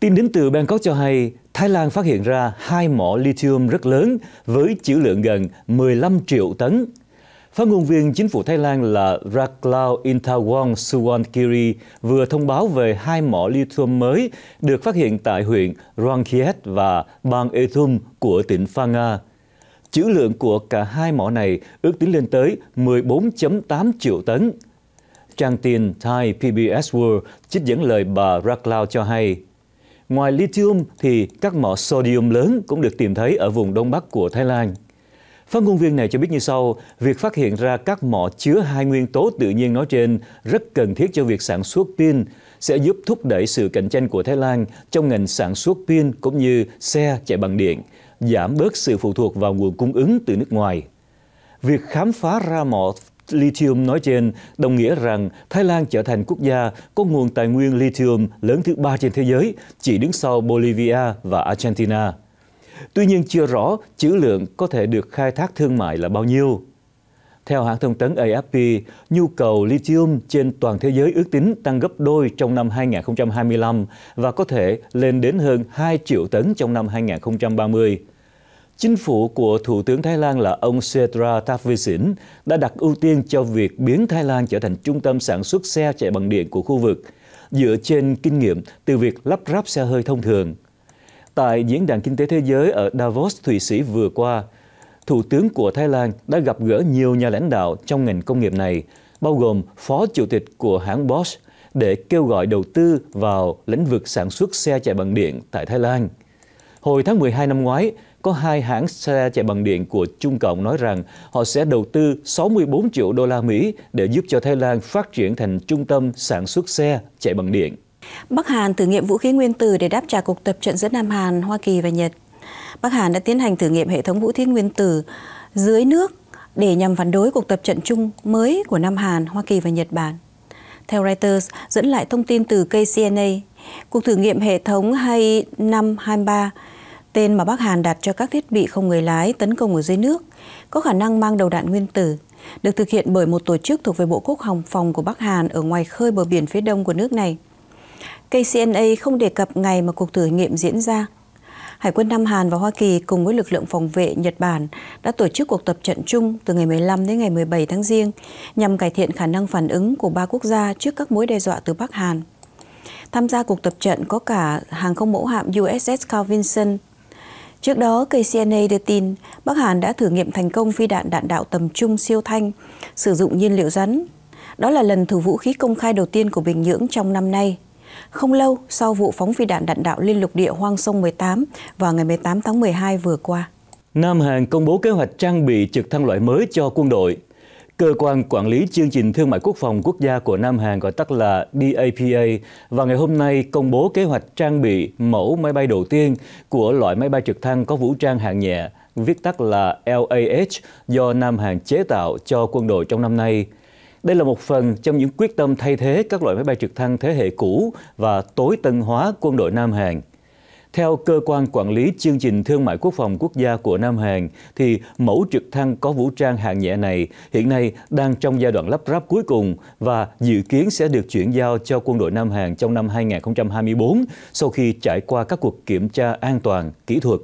Tin đến từ Bangkok cho hay, Thái Lan phát hiện ra hai mỏ lithium rất lớn với chữ lượng gần 15 triệu tấn. Phát ngôn viên chính phủ Thái Lan là Raklao Intawong Suwon vừa thông báo về hai mỏ lithium mới được phát hiện tại huyện Rangkiet và bang Ethum của tỉnh Phang Nga. Chữ lượng của cả hai mỏ này ước tính lên tới 14.8 triệu tấn. Trang tin Thai PBS World trích dẫn lời bà Raklau cho hay, ngoài lithium thì các mỏ sodium lớn cũng được tìm thấy ở vùng đông bắc của Thái Lan. Phát ngôn viên này cho biết như sau, việc phát hiện ra các mỏ chứa hai nguyên tố tự nhiên nói trên rất cần thiết cho việc sản xuất pin, sẽ giúp thúc đẩy sự cạnh tranh của Thái Lan trong ngành sản xuất pin cũng như xe chạy bằng điện, giảm bớt sự phụ thuộc vào nguồn cung ứng từ nước ngoài. Việc khám phá ra mỏ lithium nói trên đồng nghĩa rằng Thái Lan trở thành quốc gia có nguồn tài nguyên lithium lớn thứ ba trên thế giới, chỉ đứng sau Bolivia và Argentina. Tuy nhiên chưa rõ chữ lượng có thể được khai thác thương mại là bao nhiêu. Theo hãng thông tấn AFP, nhu cầu lithium trên toàn thế giới ước tính tăng gấp đôi trong năm 2025 và có thể lên đến hơn 2 triệu tấn trong năm 2030. Chính phủ của Thủ tướng Thái Lan là ông Setra Thavisin đã đặt ưu tiên cho việc biến Thái Lan trở thành trung tâm sản xuất xe chạy bằng điện của khu vực, dựa trên kinh nghiệm từ việc lắp ráp xe hơi thông thường. Tại Diễn đàn Kinh tế Thế giới ở Davos, Thụy Sĩ vừa qua, Thủ tướng của Thái Lan đã gặp gỡ nhiều nhà lãnh đạo trong ngành công nghiệp này, bao gồm Phó Chủ tịch của hãng Bosch, để kêu gọi đầu tư vào lĩnh vực sản xuất xe chạy bằng điện tại Thái Lan. Hồi tháng 12 năm ngoái, có hai hãng xe chạy bằng điện của Trung Cộng nói rằng họ sẽ đầu tư 64 triệu đô la Mỹ để giúp cho Thái Lan phát triển thành trung tâm sản xuất xe chạy bằng điện. Bắc Hàn thử nghiệm vũ khí nguyên tử để đáp trả cuộc tập trận giữa Nam Hàn, Hoa Kỳ và Nhật. Bắc Hàn đã tiến hành thử nghiệm hệ thống vũ khí nguyên tử dưới nước để nhằm phản đối cuộc tập trận chung mới của Nam Hàn, Hoa Kỳ và Nhật Bản. Theo Reuters, dẫn lại thông tin từ KCNA, cuộc thử nghiệm hệ thống 2523 tên mà Bắc Hàn đặt cho các thiết bị không người lái tấn công ở dưới nước, có khả năng mang đầu đạn nguyên tử, được thực hiện bởi một tổ chức thuộc về Bộ Quốc phòng phòng của Bắc Hàn ở ngoài khơi bờ biển phía đông của nước này. KCNA không đề cập ngày mà cuộc thử nghiệm diễn ra. Hải quân Nam Hàn và Hoa Kỳ cùng với lực lượng phòng vệ Nhật Bản đã tổ chức cuộc tập trận chung từ ngày 15 đến ngày 17 tháng Giêng nhằm cải thiện khả năng phản ứng của ba quốc gia trước các mối đe dọa từ Bắc Hàn. Tham gia cuộc tập trận có cả hàng không mẫu hạm USS Carl Vinson Trước đó, KCNA đưa tin Bắc Hàn đã thử nghiệm thành công phi đạn đạn đạo tầm trung siêu thanh sử dụng nhiên liệu rắn. Đó là lần thử vũ khí công khai đầu tiên của Bình Nhưỡng trong năm nay. Không lâu sau vụ phóng phi đạn đạn đạo liên lục địa Hoang Sông 18 vào ngày 18 tháng 12 vừa qua. Nam Hàn công bố kế hoạch trang bị trực thăng loại mới cho quân đội. Cơ quan quản lý chương trình thương mại quốc phòng quốc gia của Nam Hàn gọi tắt là DAPA và ngày hôm nay công bố kế hoạch trang bị mẫu máy bay đầu tiên của loại máy bay trực thăng có vũ trang hạng nhẹ, viết tắt là LAH do Nam Hàn chế tạo cho quân đội trong năm nay. Đây là một phần trong những quyết tâm thay thế các loại máy bay trực thăng thế hệ cũ và tối tân hóa quân đội Nam Hàn. Theo cơ quan quản lý chương trình thương mại quốc phòng quốc gia của Nam Hàn, thì mẫu trực thăng có vũ trang hạng nhẹ này hiện nay đang trong giai đoạn lắp ráp cuối cùng và dự kiến sẽ được chuyển giao cho quân đội Nam Hàn trong năm 2024 sau khi trải qua các cuộc kiểm tra an toàn kỹ thuật.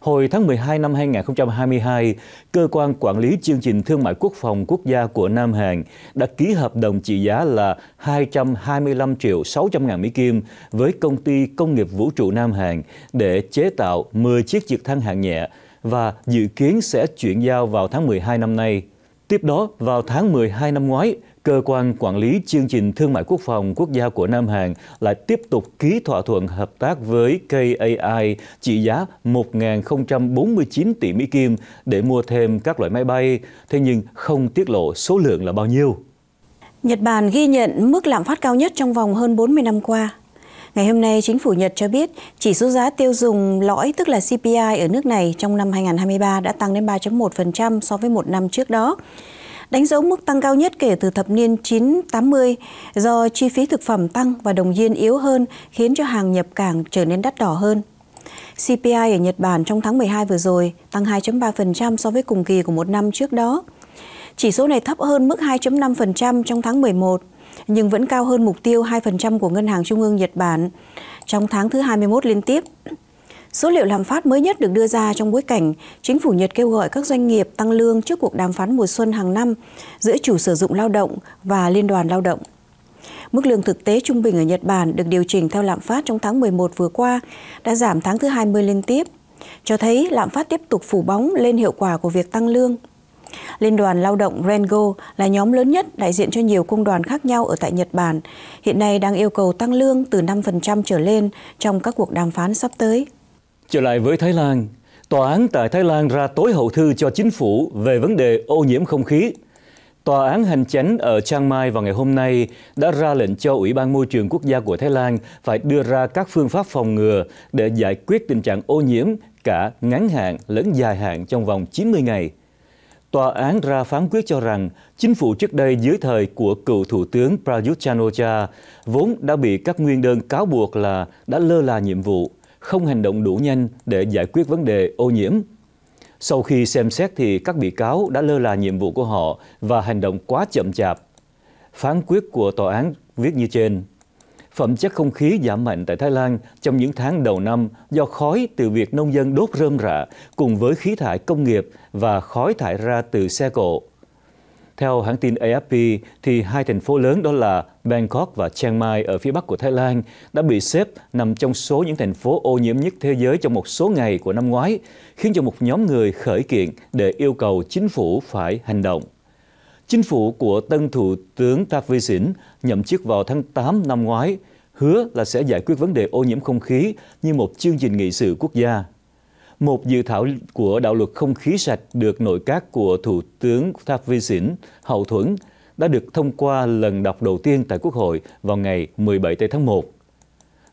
Hồi tháng 12 năm 2022, Cơ quan Quản lý Chương trình Thương mại Quốc phòng Quốc gia của Nam Hàn đã ký hợp đồng trị giá là 225 triệu 600 ngàn Mỹ Kim với công ty công nghiệp vũ trụ Nam Hàn để chế tạo 10 chiếc trực thăng hạng nhẹ và dự kiến sẽ chuyển giao vào tháng 12 năm nay. Tiếp đó, vào tháng 12 năm ngoái, cơ quan quản lý chương trình thương mại quốc phòng quốc gia của Nam Hàn lại tiếp tục ký thỏa thuận hợp tác với KAI trị giá 1.049 tỷ Mỹ Kim để mua thêm các loại máy bay, thế nhưng không tiết lộ số lượng là bao nhiêu. Nhật Bản ghi nhận mức lạm phát cao nhất trong vòng hơn 40 năm qua. Ngày hôm nay, chính phủ Nhật cho biết chỉ số giá tiêu dùng lõi tức là CPI ở nước này trong năm 2023 đã tăng đến 3.1% so với một năm trước đó đánh dấu mức tăng cao nhất kể từ thập niên 980 do chi phí thực phẩm tăng và đồng yên yếu hơn khiến cho hàng nhập cảng trở nên đắt đỏ hơn. CPI ở Nhật Bản trong tháng 12 vừa rồi tăng 2.3% so với cùng kỳ của một năm trước đó. Chỉ số này thấp hơn mức 2.5% trong tháng 11, nhưng vẫn cao hơn mục tiêu 2% của Ngân hàng Trung ương Nhật Bản trong tháng thứ 21 liên tiếp. Số liệu lạm phát mới nhất được đưa ra trong bối cảnh chính phủ Nhật kêu gọi các doanh nghiệp tăng lương trước cuộc đàm phán mùa xuân hàng năm giữa chủ sử dụng lao động và liên đoàn lao động. Mức lương thực tế trung bình ở Nhật Bản được điều chỉnh theo lạm phát trong tháng 11 vừa qua đã giảm tháng thứ 20 liên tiếp, cho thấy lạm phát tiếp tục phủ bóng lên hiệu quả của việc tăng lương. Liên đoàn lao động Rengo là nhóm lớn nhất đại diện cho nhiều công đoàn khác nhau ở tại Nhật Bản, hiện nay đang yêu cầu tăng lương từ 5% trở lên trong các cuộc đàm phán sắp tới. Trở lại với Thái Lan, tòa án tại Thái Lan ra tối hậu thư cho chính phủ về vấn đề ô nhiễm không khí. Tòa án hành chánh ở Chiang Mai vào ngày hôm nay đã ra lệnh cho Ủy ban Môi trường Quốc gia của Thái Lan phải đưa ra các phương pháp phòng ngừa để giải quyết tình trạng ô nhiễm cả ngắn hạn lẫn dài hạn trong vòng 90 ngày. Tòa án ra phán quyết cho rằng chính phủ trước đây dưới thời của cựu Thủ tướng Prayut Chan-o-cha vốn đã bị các nguyên đơn cáo buộc là đã lơ là nhiệm vụ không hành động đủ nhanh để giải quyết vấn đề ô nhiễm. Sau khi xem xét thì các bị cáo đã lơ là nhiệm vụ của họ và hành động quá chậm chạp. Phán quyết của tòa án viết như trên. Phẩm chất không khí giảm mạnh tại Thái Lan trong những tháng đầu năm do khói từ việc nông dân đốt rơm rạ cùng với khí thải công nghiệp và khói thải ra từ xe cộ. Theo hãng tin AFP, thì hai thành phố lớn đó là Bangkok và Chiang Mai ở phía bắc của Thái Lan đã bị xếp nằm trong số những thành phố ô nhiễm nhất thế giới trong một số ngày của năm ngoái, khiến cho một nhóm người khởi kiện để yêu cầu chính phủ phải hành động. Chính phủ của tân thủ tướng Thavisin nhậm chức vào tháng 8 năm ngoái hứa là sẽ giải quyết vấn đề ô nhiễm không khí như một chương trình nghị sự quốc gia. Một dự thảo của đạo luật không khí sạch được nội các của Thủ tướng Thạc Vi Sỉn hậu thuẫn đã được thông qua lần đọc đầu tiên tại Quốc hội vào ngày 17 tháng 1.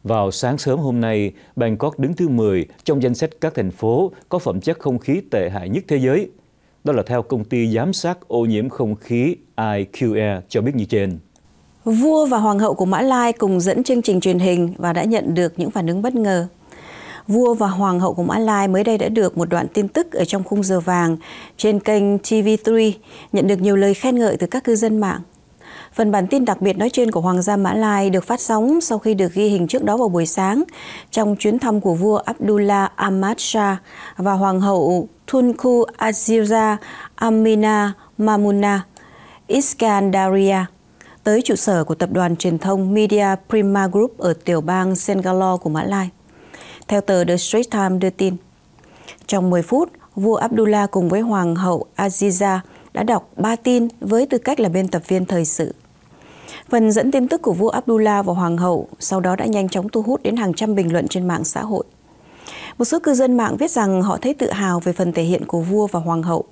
Vào sáng sớm hôm nay, Bangkok đứng thứ 10 trong danh sách các thành phố có phẩm chất không khí tệ hại nhất thế giới. Đó là theo công ty giám sát ô nhiễm không khí IQE cho biết như trên. Vua và Hoàng hậu của Mã Lai cùng dẫn chương trình truyền hình và đã nhận được những phản ứng bất ngờ vua và hoàng hậu của Mã Lai mới đây đã được một đoạn tin tức ở trong khung giờ vàng trên kênh TV3 nhận được nhiều lời khen ngợi từ các cư dân mạng. Phần bản tin đặc biệt nói trên của Hoàng gia Mã Lai được phát sóng sau khi được ghi hình trước đó vào buổi sáng trong chuyến thăm của vua Abdullah Ahmad Shah và Hoàng hậu Tunku Aziza Amina Mamuna Iskandaria tới trụ sở của tập đoàn truyền thông Media Prima Group ở tiểu bang Sengalore của Mã Lai theo tờ The Straits Times đưa tin. Trong 10 phút, vua Abdullah cùng với hoàng hậu Aziza đã đọc 3 tin với tư cách là biên tập viên thời sự. Phần dẫn tin tức của vua Abdullah và hoàng hậu sau đó đã nhanh chóng thu hút đến hàng trăm bình luận trên mạng xã hội. Một số cư dân mạng viết rằng họ thấy tự hào về phần thể hiện của vua và hoàng hậu.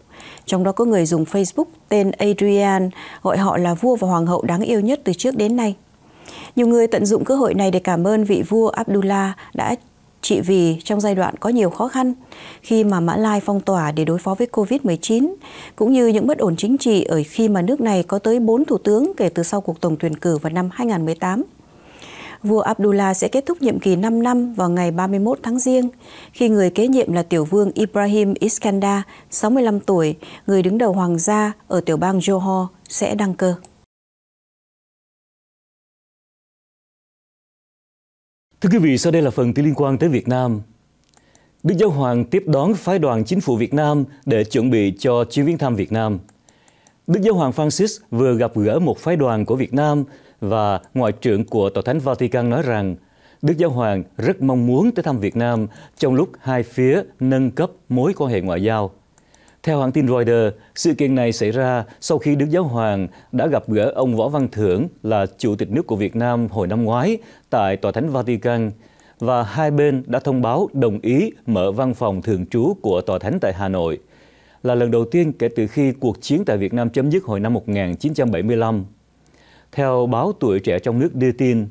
Trong đó có người dùng Facebook tên Adrian gọi họ là vua và hoàng hậu đáng yêu nhất từ trước đến nay. Nhiều người tận dụng cơ hội này để cảm ơn vị vua Abdullah đã Chị Vì trong giai đoạn có nhiều khó khăn khi mà Mã Lai phong tỏa để đối phó với Covid-19, cũng như những bất ổn chính trị ở khi mà nước này có tới 4 thủ tướng kể từ sau cuộc tổng tuyển cử vào năm 2018. Vua Abdullah sẽ kết thúc nhiệm kỳ 5 năm vào ngày 31 tháng Giêng, khi người kế nhiệm là tiểu vương Ibrahim Iskandar, 65 tuổi, người đứng đầu hoàng gia ở tiểu bang Johor, sẽ đăng cơ. Thưa quý vị, sau đây là phần tin liên quan tới Việt Nam. Đức Giáo Hoàng tiếp đón phái đoàn chính phủ Việt Nam để chuẩn bị cho chuyến viếng thăm Việt Nam. Đức Giáo Hoàng Francis vừa gặp gỡ một phái đoàn của Việt Nam và Ngoại trưởng của Tòa Thánh Vatican nói rằng Đức Giáo Hoàng rất mong muốn tới thăm Việt Nam trong lúc hai phía nâng cấp mối quan hệ ngoại giao. Theo hãng tin Reuters, sự kiện này xảy ra sau khi Đức Giáo Hoàng đã gặp gỡ ông Võ Văn Thưởng là Chủ tịch nước của Việt Nam hồi năm ngoái tại Tòa Thánh Vatican và hai bên đã thông báo đồng ý mở văn phòng thường trú của Tòa Thánh tại Hà Nội là lần đầu tiên kể từ khi cuộc chiến tại Việt Nam chấm dứt hồi năm 1975. Theo báo Tuổi Trẻ trong nước đưa tin,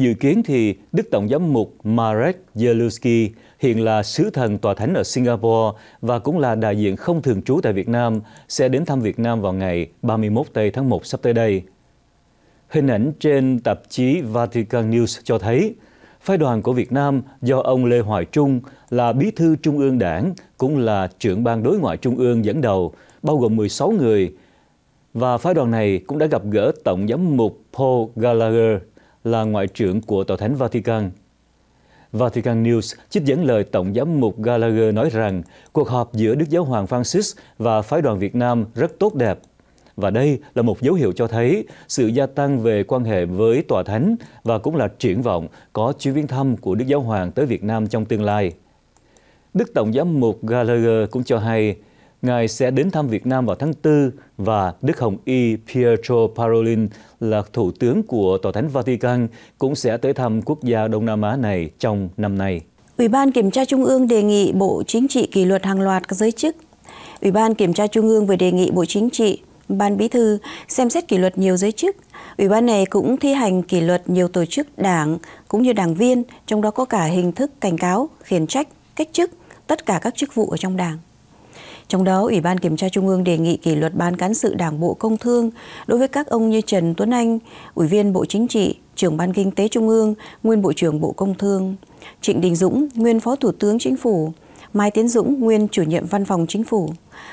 Dự kiến thì Đức Tổng giám mục Marek Zeluski hiện là sứ thần tòa thánh ở Singapore và cũng là đại diện không thường trú tại Việt Nam sẽ đến thăm Việt Nam vào ngày 31 tây tháng 1 sắp tới đây. Hình ảnh trên tạp chí Vatican News cho thấy phái đoàn của Việt Nam do ông Lê Hoài Trung là bí thư Trung ương Đảng cũng là trưởng ban đối ngoại Trung ương dẫn đầu, bao gồm 16 người và phái đoàn này cũng đã gặp gỡ Tổng giám mục Paul Gallagher là ngoại trưởng của Tòa Thánh Vatican. Vatican News trích dẫn lời Tổng giám mục Gallagher nói rằng cuộc họp giữa Đức Giáo hoàng Francis và Phái đoàn Việt Nam rất tốt đẹp. Và đây là một dấu hiệu cho thấy sự gia tăng về quan hệ với Tòa Thánh và cũng là triển vọng có chuyến viếng thăm của Đức Giáo Hoàng tới Việt Nam trong tương lai. Đức Tổng giám mục Gallagher cũng cho hay Ngài sẽ đến thăm Việt Nam vào tháng 4 và Đức Hồng Y Pietro Parolin là thủ tướng của Tòa Thánh Vatican cũng sẽ tới thăm quốc gia Đông Nam Á này trong năm nay. Ủy ban Kiểm tra Trung ương đề nghị Bộ Chính trị kỷ luật hàng loạt các giới chức. Ủy ban Kiểm tra Trung ương vừa đề nghị Bộ Chính trị, Ban Bí thư xem xét kỷ luật nhiều giới chức. Ủy ban này cũng thi hành kỷ luật nhiều tổ chức đảng cũng như đảng viên, trong đó có cả hình thức cảnh cáo, khiển trách, cách chức, tất cả các chức vụ ở trong đảng. Trong đó, Ủy ban Kiểm tra Trung ương đề nghị kỷ luật Ban Cán sự Đảng Bộ Công Thương đối với các ông như Trần Tuấn Anh, Ủy viên Bộ Chính trị, trưởng Ban Kinh tế Trung ương, Nguyên Bộ trưởng Bộ Công Thương, Trịnh Đình Dũng, Nguyên Phó Thủ tướng Chính phủ, Mai Tiến Dũng, nguyên chủ nhiệm văn phòng chính phủ.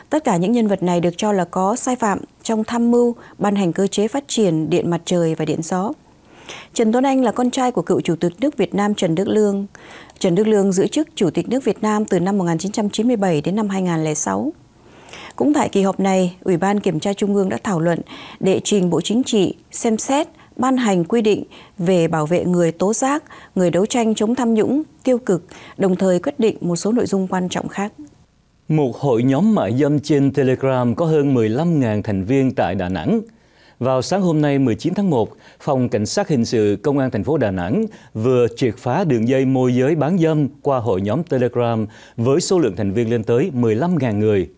Tất cả những nhân vật này được cho là có sai phạm trong tham mưu ban hành cơ chế phát triển điện mặt trời và điện gió. Trần Tuấn Anh là con trai của cựu Chủ tịch nước Việt Nam Trần Đức Lương. Trần Đức Lương giữ chức Chủ tịch nước Việt Nam từ năm 1997 đến năm 2006. Cũng tại kỳ họp này, Ủy ban Kiểm tra Trung ương đã thảo luận đệ trình Bộ Chính trị xem xét ban hành quy định về bảo vệ người tố giác, người đấu tranh chống tham nhũng, tiêu cực, đồng thời quyết định một số nội dung quan trọng khác. Một hội nhóm mại dâm trên Telegram có hơn 15.000 thành viên tại Đà Nẵng – vào sáng hôm nay 19 tháng 1, Phòng Cảnh sát Hình sự Công an thành phố Đà Nẵng vừa triệt phá đường dây môi giới bán dâm qua hội nhóm Telegram với số lượng thành viên lên tới 15.000 người.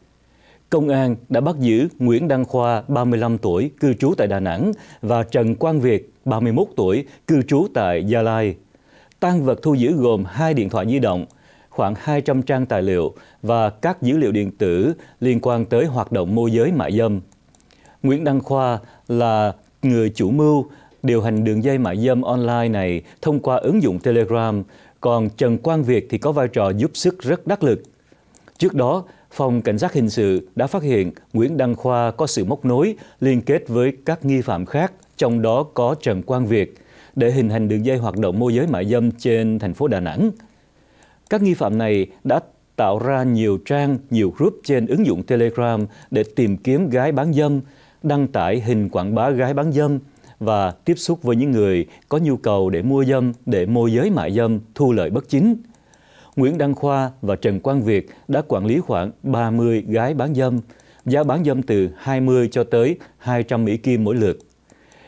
Công an đã bắt giữ Nguyễn Đăng Khoa, 35 tuổi, cư trú tại Đà Nẵng và Trần Quang Việt, 31 tuổi, cư trú tại Gia Lai. Tăng vật thu giữ gồm hai điện thoại di động, khoảng 200 trang tài liệu và các dữ liệu điện tử liên quan tới hoạt động môi giới mại dâm. Nguyễn Đăng Khoa là người chủ mưu điều hành đường dây mại dâm online này thông qua ứng dụng Telegram, còn Trần Quang Việt thì có vai trò giúp sức rất đắc lực. Trước đó, Phòng Cảnh sát Hình sự đã phát hiện Nguyễn Đăng Khoa có sự móc nối liên kết với các nghi phạm khác, trong đó có Trần Quang Việt, để hình thành đường dây hoạt động môi giới mại dâm trên thành phố Đà Nẵng. Các nghi phạm này đã tạo ra nhiều trang, nhiều group trên ứng dụng Telegram để tìm kiếm gái bán dâm, đăng tải hình quảng bá gái bán dâm và tiếp xúc với những người có nhu cầu để mua dâm, để môi giới mại dâm, thu lợi bất chính. Nguyễn Đăng Khoa và Trần Quang Việt đã quản lý khoảng 30 gái bán dâm, giá bán dâm từ 20 cho tới 200 Mỹ Kim mỗi lượt.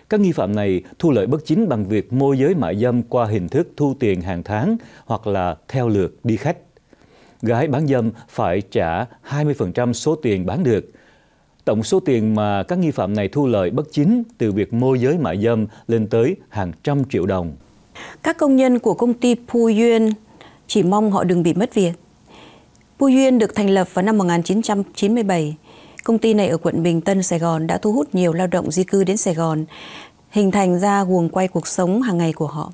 Các nghi phạm này thu lợi bất chính bằng việc môi giới mại dâm qua hình thức thu tiền hàng tháng hoặc là theo lượt đi khách. Gái bán dâm phải trả 20% số tiền bán được – Tổng số tiền mà các nghi phạm này thu lợi bất chính từ việc môi giới mại dâm lên tới hàng trăm triệu đồng. Các công nhân của công ty Puyên chỉ mong họ đừng bị mất việc. Puyên được thành lập vào năm 1997. Công ty này ở quận Bình Tân, Sài Gòn đã thu hút nhiều lao động di cư đến Sài Gòn, hình thành ra guồng quay cuộc sống hàng ngày của họ.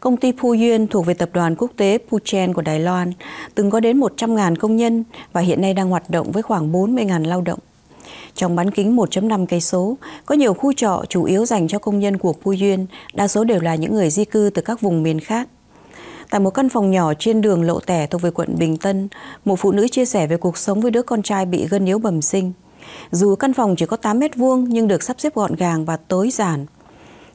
Công ty Puyên thuộc về tập đoàn quốc tế Puchen của Đài Loan, từng có đến 100.000 công nhân và hiện nay đang hoạt động với khoảng 40.000 lao động. Trong bán kính 1.5 cây số, có nhiều khu trọ chủ yếu dành cho công nhân của Phu Duyên, đa số đều là những người di cư từ các vùng miền khác. Tại một căn phòng nhỏ trên đường Lộ Tẻ thuộc về quận Bình Tân, một phụ nữ chia sẻ về cuộc sống với đứa con trai bị gân yếu bẩm sinh. Dù căn phòng chỉ có 8 mét vuông nhưng được sắp xếp gọn gàng và tối giản.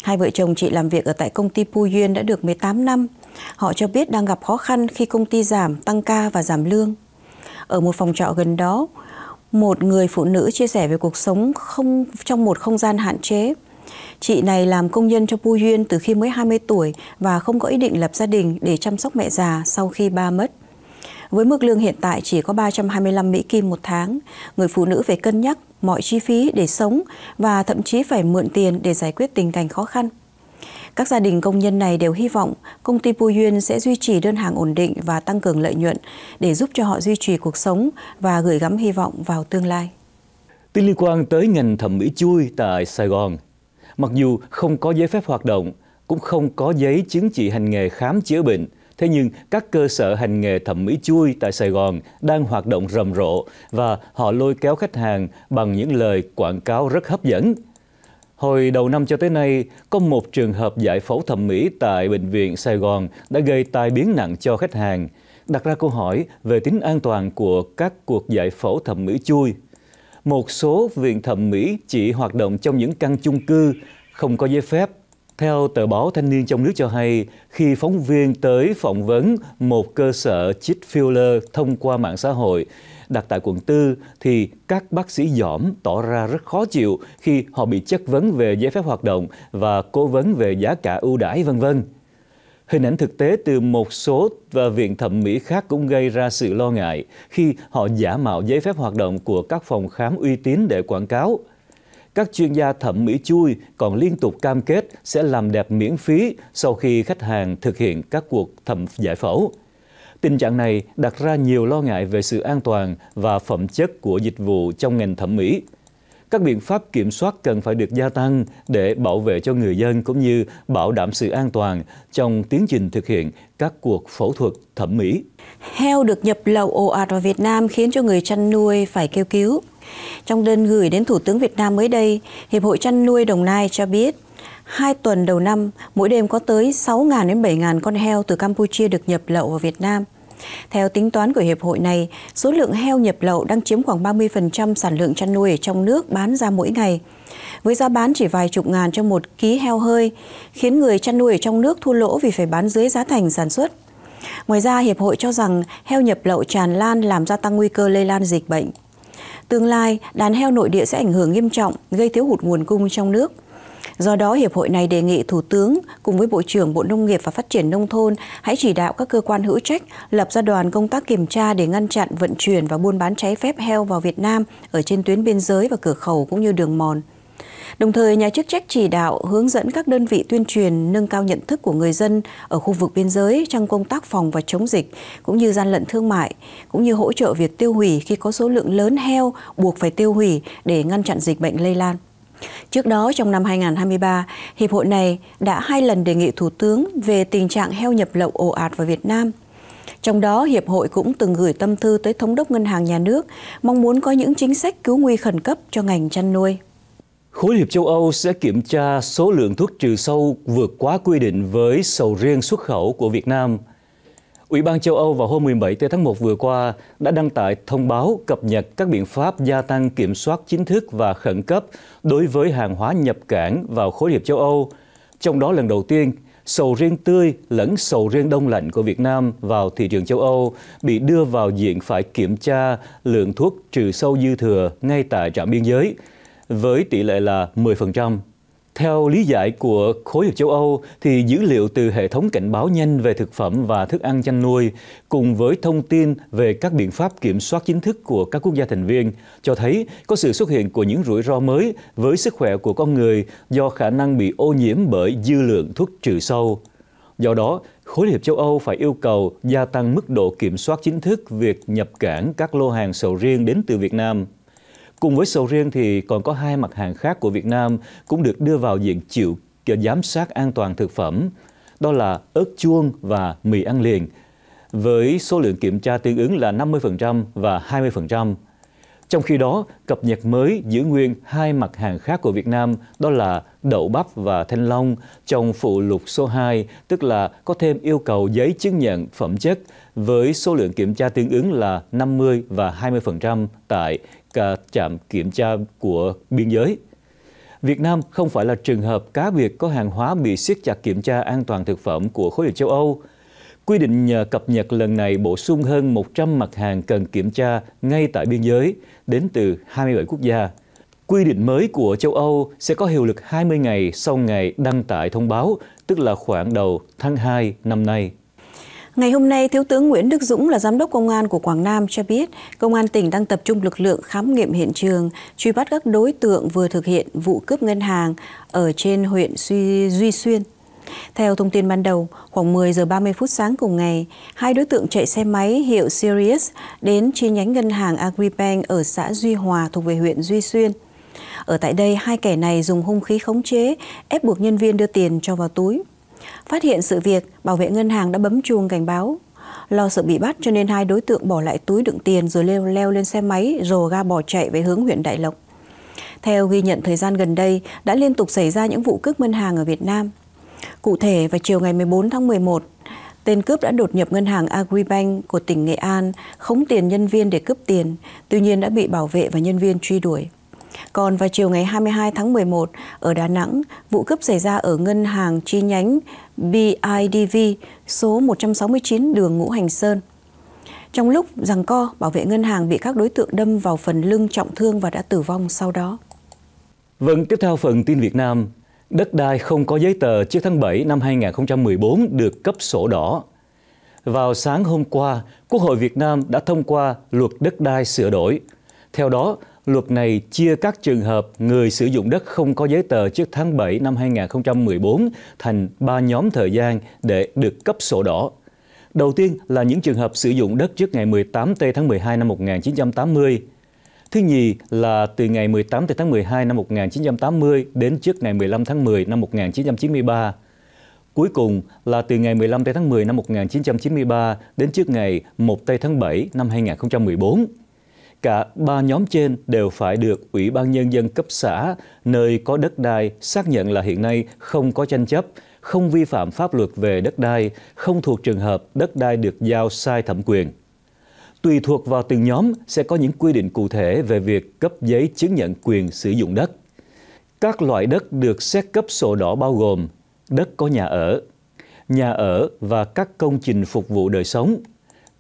Hai vợ chồng chị làm việc ở tại công ty Pu Duyên đã được 18 năm. Họ cho biết đang gặp khó khăn khi công ty giảm, tăng ca và giảm lương. Ở một phòng trọ gần đó, một người phụ nữ chia sẻ về cuộc sống không trong một không gian hạn chế. Chị này làm công nhân cho Pu Duyên từ khi mới 20 tuổi và không có ý định lập gia đình để chăm sóc mẹ già sau khi ba mất. Với mức lương hiện tại chỉ có 325 Mỹ Kim một tháng, người phụ nữ phải cân nhắc mọi chi phí để sống và thậm chí phải mượn tiền để giải quyết tình cảnh khó khăn. Các gia đình công nhân này đều hy vọng công ty Puyên sẽ duy trì đơn hàng ổn định và tăng cường lợi nhuận để giúp cho họ duy trì cuộc sống và gửi gắm hy vọng vào tương lai. Tin liên quan tới ngành thẩm mỹ chui tại Sài Gòn. Mặc dù không có giấy phép hoạt động, cũng không có giấy chứng chỉ hành nghề khám chữa bệnh, Thế nhưng các cơ sở hành nghề thẩm mỹ chui tại Sài Gòn đang hoạt động rầm rộ và họ lôi kéo khách hàng bằng những lời quảng cáo rất hấp dẫn Hồi đầu năm cho tới nay, có một trường hợp giải phẫu thẩm mỹ tại Bệnh viện Sài Gòn đã gây tai biến nặng cho khách hàng, đặt ra câu hỏi về tính an toàn của các cuộc giải phẫu thẩm mỹ chui. Một số viện thẩm mỹ chỉ hoạt động trong những căn chung cư, không có giấy phép. Theo tờ báo Thanh niên trong nước cho hay, khi phóng viên tới phỏng vấn một cơ sở chích filler thông qua mạng xã hội, đặt tại quận 4 thì các bác sĩ giỏm tỏ ra rất khó chịu khi họ bị chất vấn về giấy phép hoạt động và cố vấn về giá cả ưu đãi vân vân. Hình ảnh thực tế từ một số và ờ, viện thẩm mỹ khác cũng gây ra sự lo ngại khi họ giả mạo giấy phép hoạt động của các phòng khám uy tín để quảng cáo. Các chuyên gia thẩm mỹ chui còn liên tục cam kết sẽ làm đẹp miễn phí sau khi khách hàng thực hiện các cuộc thẩm giải phẫu. Tình trạng này đặt ra nhiều lo ngại về sự an toàn và phẩm chất của dịch vụ trong ngành thẩm mỹ. Các biện pháp kiểm soát cần phải được gia tăng để bảo vệ cho người dân cũng như bảo đảm sự an toàn trong tiến trình thực hiện các cuộc phẫu thuật thẩm mỹ. Heo được nhập lậu ồ ạt vào Việt Nam khiến cho người chăn nuôi phải kêu cứu. Trong đơn gửi đến Thủ tướng Việt Nam mới đây, Hiệp hội chăn nuôi Đồng Nai cho biết – Hai tuần đầu năm, mỗi đêm có tới 6.000 đến 7.000 con heo từ Campuchia được nhập lậu vào Việt Nam. Theo tính toán của hiệp hội này, số lượng heo nhập lậu đang chiếm khoảng 30% sản lượng chăn nuôi ở trong nước bán ra mỗi ngày. Với giá bán chỉ vài chục ngàn cho một ký heo hơi, khiến người chăn nuôi ở trong nước thua lỗ vì phải bán dưới giá thành sản xuất. Ngoài ra, hiệp hội cho rằng heo nhập lậu tràn lan làm gia tăng nguy cơ lây lan dịch bệnh. Tương lai, đàn heo nội địa sẽ ảnh hưởng nghiêm trọng, gây thiếu hụt nguồn cung trong nước – Do đó, Hiệp hội này đề nghị Thủ tướng cùng với Bộ trưởng Bộ Nông nghiệp và Phát triển Nông thôn hãy chỉ đạo các cơ quan hữu trách lập ra đoàn công tác kiểm tra để ngăn chặn vận chuyển và buôn bán trái phép heo vào Việt Nam ở trên tuyến biên giới và cửa khẩu cũng như đường mòn. Đồng thời, nhà chức trách chỉ đạo hướng dẫn các đơn vị tuyên truyền nâng cao nhận thức của người dân ở khu vực biên giới trong công tác phòng và chống dịch, cũng như gian lận thương mại, cũng như hỗ trợ việc tiêu hủy khi có số lượng lớn heo buộc phải tiêu hủy để ngăn chặn dịch bệnh lây lan. Trước đó, trong năm 2023, Hiệp hội này đã hai lần đề nghị Thủ tướng về tình trạng heo nhập lậu ồ ạt vào Việt Nam. Trong đó, Hiệp hội cũng từng gửi tâm thư tới Thống đốc Ngân hàng Nhà nước, mong muốn có những chính sách cứu nguy khẩn cấp cho ngành chăn nuôi. Khối Hiệp châu Âu sẽ kiểm tra số lượng thuốc trừ sâu vượt quá quy định với sầu riêng xuất khẩu của Việt Nam – Ủy ban châu Âu vào hôm 17 tháng 1 vừa qua đã đăng tải thông báo cập nhật các biện pháp gia tăng kiểm soát chính thức và khẩn cấp đối với hàng hóa nhập cảng vào khối hiệp châu Âu. Trong đó lần đầu tiên, sầu riêng tươi lẫn sầu riêng đông lạnh của Việt Nam vào thị trường châu Âu bị đưa vào diện phải kiểm tra lượng thuốc trừ sâu dư thừa ngay tại trạm biên giới với tỷ lệ là 10%. Theo lý giải của khối hiệp châu Âu, thì dữ liệu từ hệ thống cảnh báo nhanh về thực phẩm và thức ăn chăn nuôi cùng với thông tin về các biện pháp kiểm soát chính thức của các quốc gia thành viên cho thấy có sự xuất hiện của những rủi ro mới với sức khỏe của con người do khả năng bị ô nhiễm bởi dư lượng thuốc trừ sâu. Do đó, khối hiệp châu Âu phải yêu cầu gia tăng mức độ kiểm soát chính thức việc nhập cảng các lô hàng sầu riêng đến từ Việt Nam. Cùng với sầu riêng thì còn có hai mặt hàng khác của Việt Nam cũng được đưa vào diện chịu giám sát an toàn thực phẩm, đó là ớt chuông và mì ăn liền, với số lượng kiểm tra tương ứng là 50% và 20%. Trong khi đó, cập nhật mới giữ nguyên hai mặt hàng khác của Việt Nam, đó là đậu bắp và thanh long trong phụ lục số 2, tức là có thêm yêu cầu giấy chứng nhận phẩm chất với số lượng kiểm tra tương ứng là 50 và 20% tại cả trạm kiểm tra của biên giới. Việt Nam không phải là trường hợp cá biệt có hàng hóa bị siết chặt kiểm tra an toàn thực phẩm của khối địa châu Âu. Quy định nhờ cập nhật lần này bổ sung hơn 100 mặt hàng cần kiểm tra ngay tại biên giới đến từ 27 quốc gia. Quy định mới của châu Âu sẽ có hiệu lực 20 ngày sau ngày đăng tải thông báo, tức là khoảng đầu tháng 2 năm nay. Ngày hôm nay, Thiếu tướng Nguyễn Đức Dũng là Giám đốc Công an của Quảng Nam cho biết, Công an tỉnh đang tập trung lực lượng khám nghiệm hiện trường, truy bắt các đối tượng vừa thực hiện vụ cướp ngân hàng ở trên huyện Duy Xuyên, theo thông tin ban đầu, khoảng 10 giờ 30 phút sáng cùng ngày, hai đối tượng chạy xe máy hiệu Sirius đến chi nhánh ngân hàng Agribank ở xã Duy Hòa thuộc về huyện Duy Xuyên. Ở tại đây, hai kẻ này dùng hung khí khống chế, ép buộc nhân viên đưa tiền cho vào túi. Phát hiện sự việc, bảo vệ ngân hàng đã bấm chuông cảnh báo. Lo sợ bị bắt cho nên hai đối tượng bỏ lại túi đựng tiền rồi leo, leo lên xe máy rồ ga bỏ chạy về hướng huyện Đại Lộc. Theo ghi nhận thời gian gần đây, đã liên tục xảy ra những vụ cướp ngân hàng ở Việt Nam. Cụ thể, vào chiều ngày 14 tháng 11, tên cướp đã đột nhập ngân hàng Agribank của tỉnh Nghệ An, khống tiền nhân viên để cướp tiền, tuy nhiên đã bị bảo vệ và nhân viên truy đuổi. Còn vào chiều ngày 22 tháng 11 ở Đà Nẵng, vụ cướp xảy ra ở ngân hàng chi nhánh BIDV số 169 đường Ngũ Hành Sơn. Trong lúc giằng co, bảo vệ ngân hàng bị các đối tượng đâm vào phần lưng trọng thương và đã tử vong sau đó. Vâng, tiếp theo phần tin Việt Nam, Đất đai không có giấy tờ trước tháng 7 năm 2014 được cấp sổ đỏ. Vào sáng hôm qua, Quốc hội Việt Nam đã thông qua luật đất đai sửa đổi. Theo đó, luật này chia các trường hợp người sử dụng đất không có giấy tờ trước tháng 7 năm 2014 thành 3 nhóm thời gian để được cấp sổ đỏ. Đầu tiên là những trường hợp sử dụng đất trước ngày 18 tây tháng 12 năm 1980, Thứ nhì là từ ngày 18 tháng 12 năm 1980 đến trước ngày 15 tháng 10 năm 1993. Cuối cùng là từ ngày 15 tháng 10 năm 1993 đến trước ngày 1 tây tháng 7 năm 2014. Cả ba nhóm trên đều phải được Ủy ban Nhân dân cấp xã, nơi có đất đai, xác nhận là hiện nay không có tranh chấp, không vi phạm pháp luật về đất đai, không thuộc trường hợp đất đai được giao sai thẩm quyền tùy thuộc vào từng nhóm sẽ có những quy định cụ thể về việc cấp giấy chứng nhận quyền sử dụng đất. Các loại đất được xét cấp sổ đỏ bao gồm đất có nhà ở, nhà ở và các công trình phục vụ đời sống,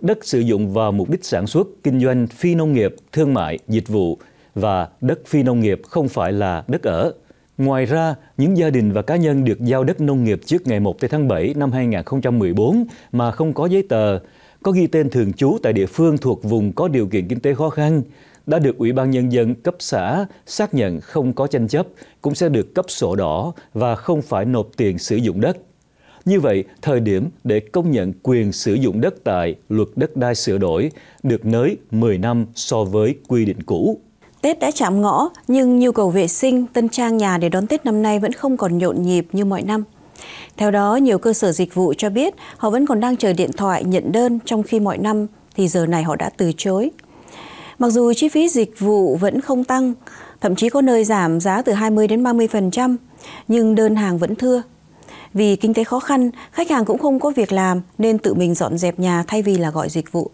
đất sử dụng vào mục đích sản xuất, kinh doanh, phi nông nghiệp, thương mại, dịch vụ và đất phi nông nghiệp không phải là đất ở. Ngoài ra, những gia đình và cá nhân được giao đất nông nghiệp trước ngày 1 tháng 7 năm 2014 mà không có giấy tờ có ghi tên thường trú tại địa phương thuộc vùng có điều kiện kinh tế khó khăn đã được Ủy ban Nhân dân cấp xã xác nhận không có tranh chấp cũng sẽ được cấp sổ đỏ và không phải nộp tiền sử dụng đất. Như vậy, thời điểm để công nhận quyền sử dụng đất tại luật đất đai sửa đổi được nới 10 năm so với quy định cũ. Tết đã chạm ngõ, nhưng nhu cầu vệ sinh, tân trang nhà để đón Tết năm nay vẫn không còn nhộn nhịp như mọi năm. Theo đó, nhiều cơ sở dịch vụ cho biết họ vẫn còn đang chờ điện thoại nhận đơn trong khi mọi năm thì giờ này họ đã từ chối. Mặc dù chi phí dịch vụ vẫn không tăng, thậm chí có nơi giảm giá từ 20 đến 30%, nhưng đơn hàng vẫn thưa. Vì kinh tế khó khăn, khách hàng cũng không có việc làm nên tự mình dọn dẹp nhà thay vì là gọi dịch vụ.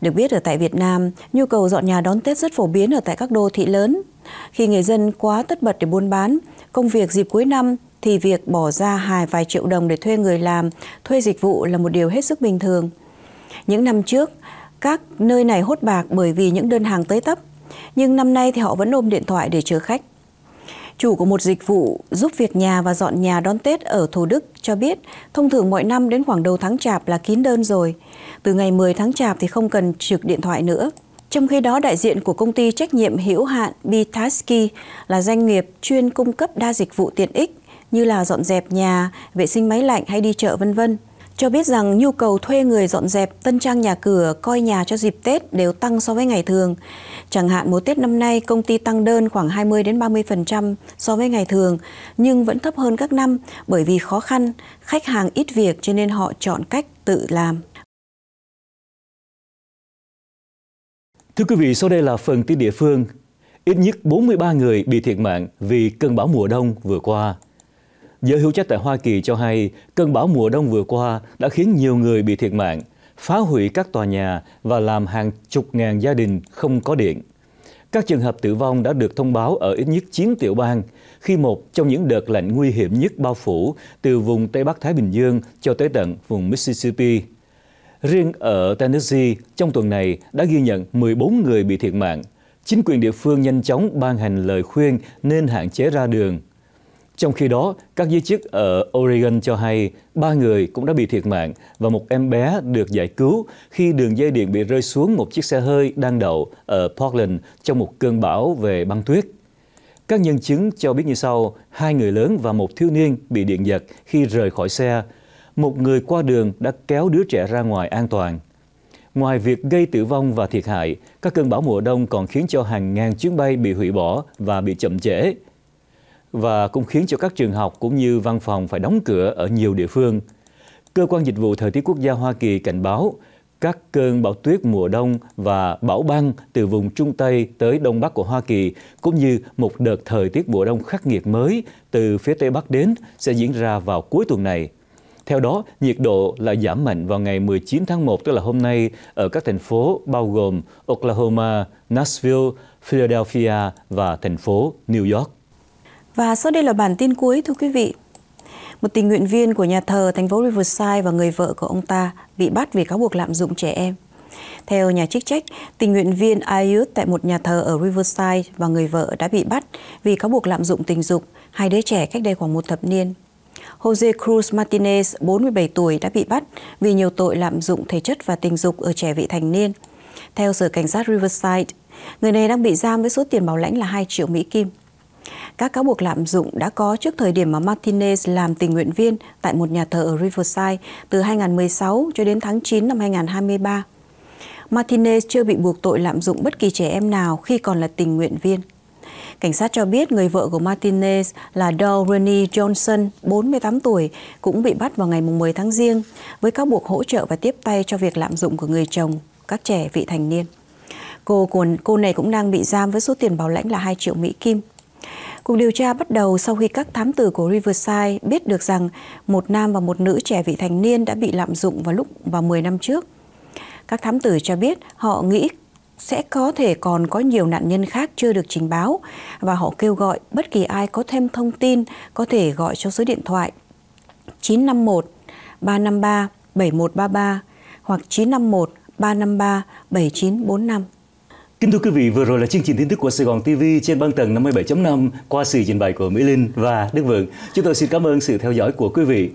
Được biết ở tại Việt Nam, nhu cầu dọn nhà đón Tết rất phổ biến ở tại các đô thị lớn. Khi người dân quá tất bật để buôn bán, công việc dịp cuối năm thì việc bỏ ra hài vài triệu đồng để thuê người làm, thuê dịch vụ là một điều hết sức bình thường. Những năm trước, các nơi này hốt bạc bởi vì những đơn hàng tới tấp, nhưng năm nay thì họ vẫn ôm điện thoại để chờ khách. Chủ của một dịch vụ giúp việc nhà và dọn nhà đón Tết ở Thủ Đức cho biết, thông thường mọi năm đến khoảng đầu tháng Chạp là kín đơn rồi. Từ ngày 10 tháng Chạp thì không cần trực điện thoại nữa. Trong khi đó, đại diện của công ty trách nhiệm hữu hạn Bitaski là doanh nghiệp chuyên cung cấp đa dịch vụ tiện ích như là dọn dẹp nhà, vệ sinh máy lạnh hay đi chợ vân vân cho biết rằng nhu cầu thuê người dọn dẹp, tân trang nhà cửa, coi nhà cho dịp Tết đều tăng so với ngày thường. Chẳng hạn mùa Tết năm nay công ty tăng đơn khoảng 20 đến 30% so với ngày thường, nhưng vẫn thấp hơn các năm bởi vì khó khăn, khách hàng ít việc cho nên họ chọn cách tự làm. Thưa quý vị, sau đây là phần tin địa phương. Ít nhất 43 người bị thiệt mạng vì cơn bão mùa đông vừa qua. Giới hữu trách tại Hoa Kỳ cho hay cơn bão mùa đông vừa qua đã khiến nhiều người bị thiệt mạng, phá hủy các tòa nhà và làm hàng chục ngàn gia đình không có điện. Các trường hợp tử vong đã được thông báo ở ít nhất 9 tiểu bang khi một trong những đợt lạnh nguy hiểm nhất bao phủ từ vùng Tây Bắc Thái Bình Dương cho tới tận vùng Mississippi. Riêng ở Tennessee, trong tuần này đã ghi nhận 14 người bị thiệt mạng. Chính quyền địa phương nhanh chóng ban hành lời khuyên nên hạn chế ra đường trong khi đó, các giới chức ở Oregon cho hay ba người cũng đã bị thiệt mạng và một em bé được giải cứu khi đường dây điện bị rơi xuống một chiếc xe hơi đang đậu ở Portland trong một cơn bão về băng tuyết. Các nhân chứng cho biết như sau, hai người lớn và một thiếu niên bị điện giật khi rời khỏi xe. Một người qua đường đã kéo đứa trẻ ra ngoài an toàn. Ngoài việc gây tử vong và thiệt hại, các cơn bão mùa đông còn khiến cho hàng ngàn chuyến bay bị hủy bỏ và bị chậm trễ và cũng khiến cho các trường học cũng như văn phòng phải đóng cửa ở nhiều địa phương. Cơ quan Dịch vụ Thời tiết Quốc gia Hoa Kỳ cảnh báo các cơn bão tuyết mùa đông và bão băng từ vùng Trung Tây tới Đông Bắc của Hoa Kỳ, cũng như một đợt thời tiết mùa đông khắc nghiệt mới từ phía Tây Bắc đến sẽ diễn ra vào cuối tuần này. Theo đó, nhiệt độ là giảm mạnh vào ngày 19 tháng 1, tức là hôm nay, ở các thành phố bao gồm Oklahoma, Nashville, Philadelphia và thành phố New York. Và sau đây là bản tin cuối thưa quý vị. Một tình nguyện viên của nhà thờ thành phố Riverside và người vợ của ông ta bị bắt vì cáo buộc lạm dụng trẻ em. Theo nhà chức trách, tình nguyện viên Ayut tại một nhà thờ ở Riverside và người vợ đã bị bắt vì cáo buộc lạm dụng tình dục hai đứa trẻ cách đây khoảng một thập niên. Jose Cruz Martinez, 47 tuổi, đã bị bắt vì nhiều tội lạm dụng thể chất và tình dục ở trẻ vị thành niên. Theo Sở Cảnh sát Riverside, người này đang bị giam với số tiền bảo lãnh là 2 triệu Mỹ Kim. Các cáo buộc lạm dụng đã có trước thời điểm mà Martinez làm tình nguyện viên tại một nhà thờ ở Riverside từ 2016 cho đến tháng 9 năm 2023. Martinez chưa bị buộc tội lạm dụng bất kỳ trẻ em nào khi còn là tình nguyện viên. Cảnh sát cho biết người vợ của Martinez là Dorani Johnson, 48 tuổi, cũng bị bắt vào ngày 10 tháng Giêng với cáo buộc hỗ trợ và tiếp tay cho việc lạm dụng của người chồng, các trẻ vị thành niên. Cô, cô này cũng đang bị giam với số tiền bảo lãnh là 2 triệu Mỹ Kim. Cuộc điều tra bắt đầu sau khi các thám tử của Riverside biết được rằng một nam và một nữ trẻ vị thành niên đã bị lạm dụng vào lúc vào 10 năm trước. Các thám tử cho biết họ nghĩ sẽ có thể còn có nhiều nạn nhân khác chưa được trình báo và họ kêu gọi bất kỳ ai có thêm thông tin có thể gọi cho số điện thoại 951 353 7133 hoặc 951 353 7945. Kính thưa quý vị, vừa rồi là chương trình tin tức của Sài Gòn TV trên băng tầng 57.5 qua sự trình bày của Mỹ Linh và Đức Vượng. Chúng tôi xin cảm ơn sự theo dõi của quý vị.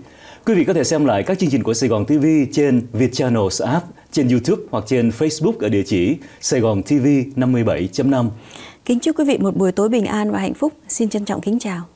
Quý vị có thể xem lại các chương trình của Sài Gòn TV trên Việt Vietchannels app, trên YouTube hoặc trên Facebook ở địa chỉ Sài Gòn TV 57.5. Kính chúc quý vị một buổi tối bình an và hạnh phúc. Xin trân trọng kính chào.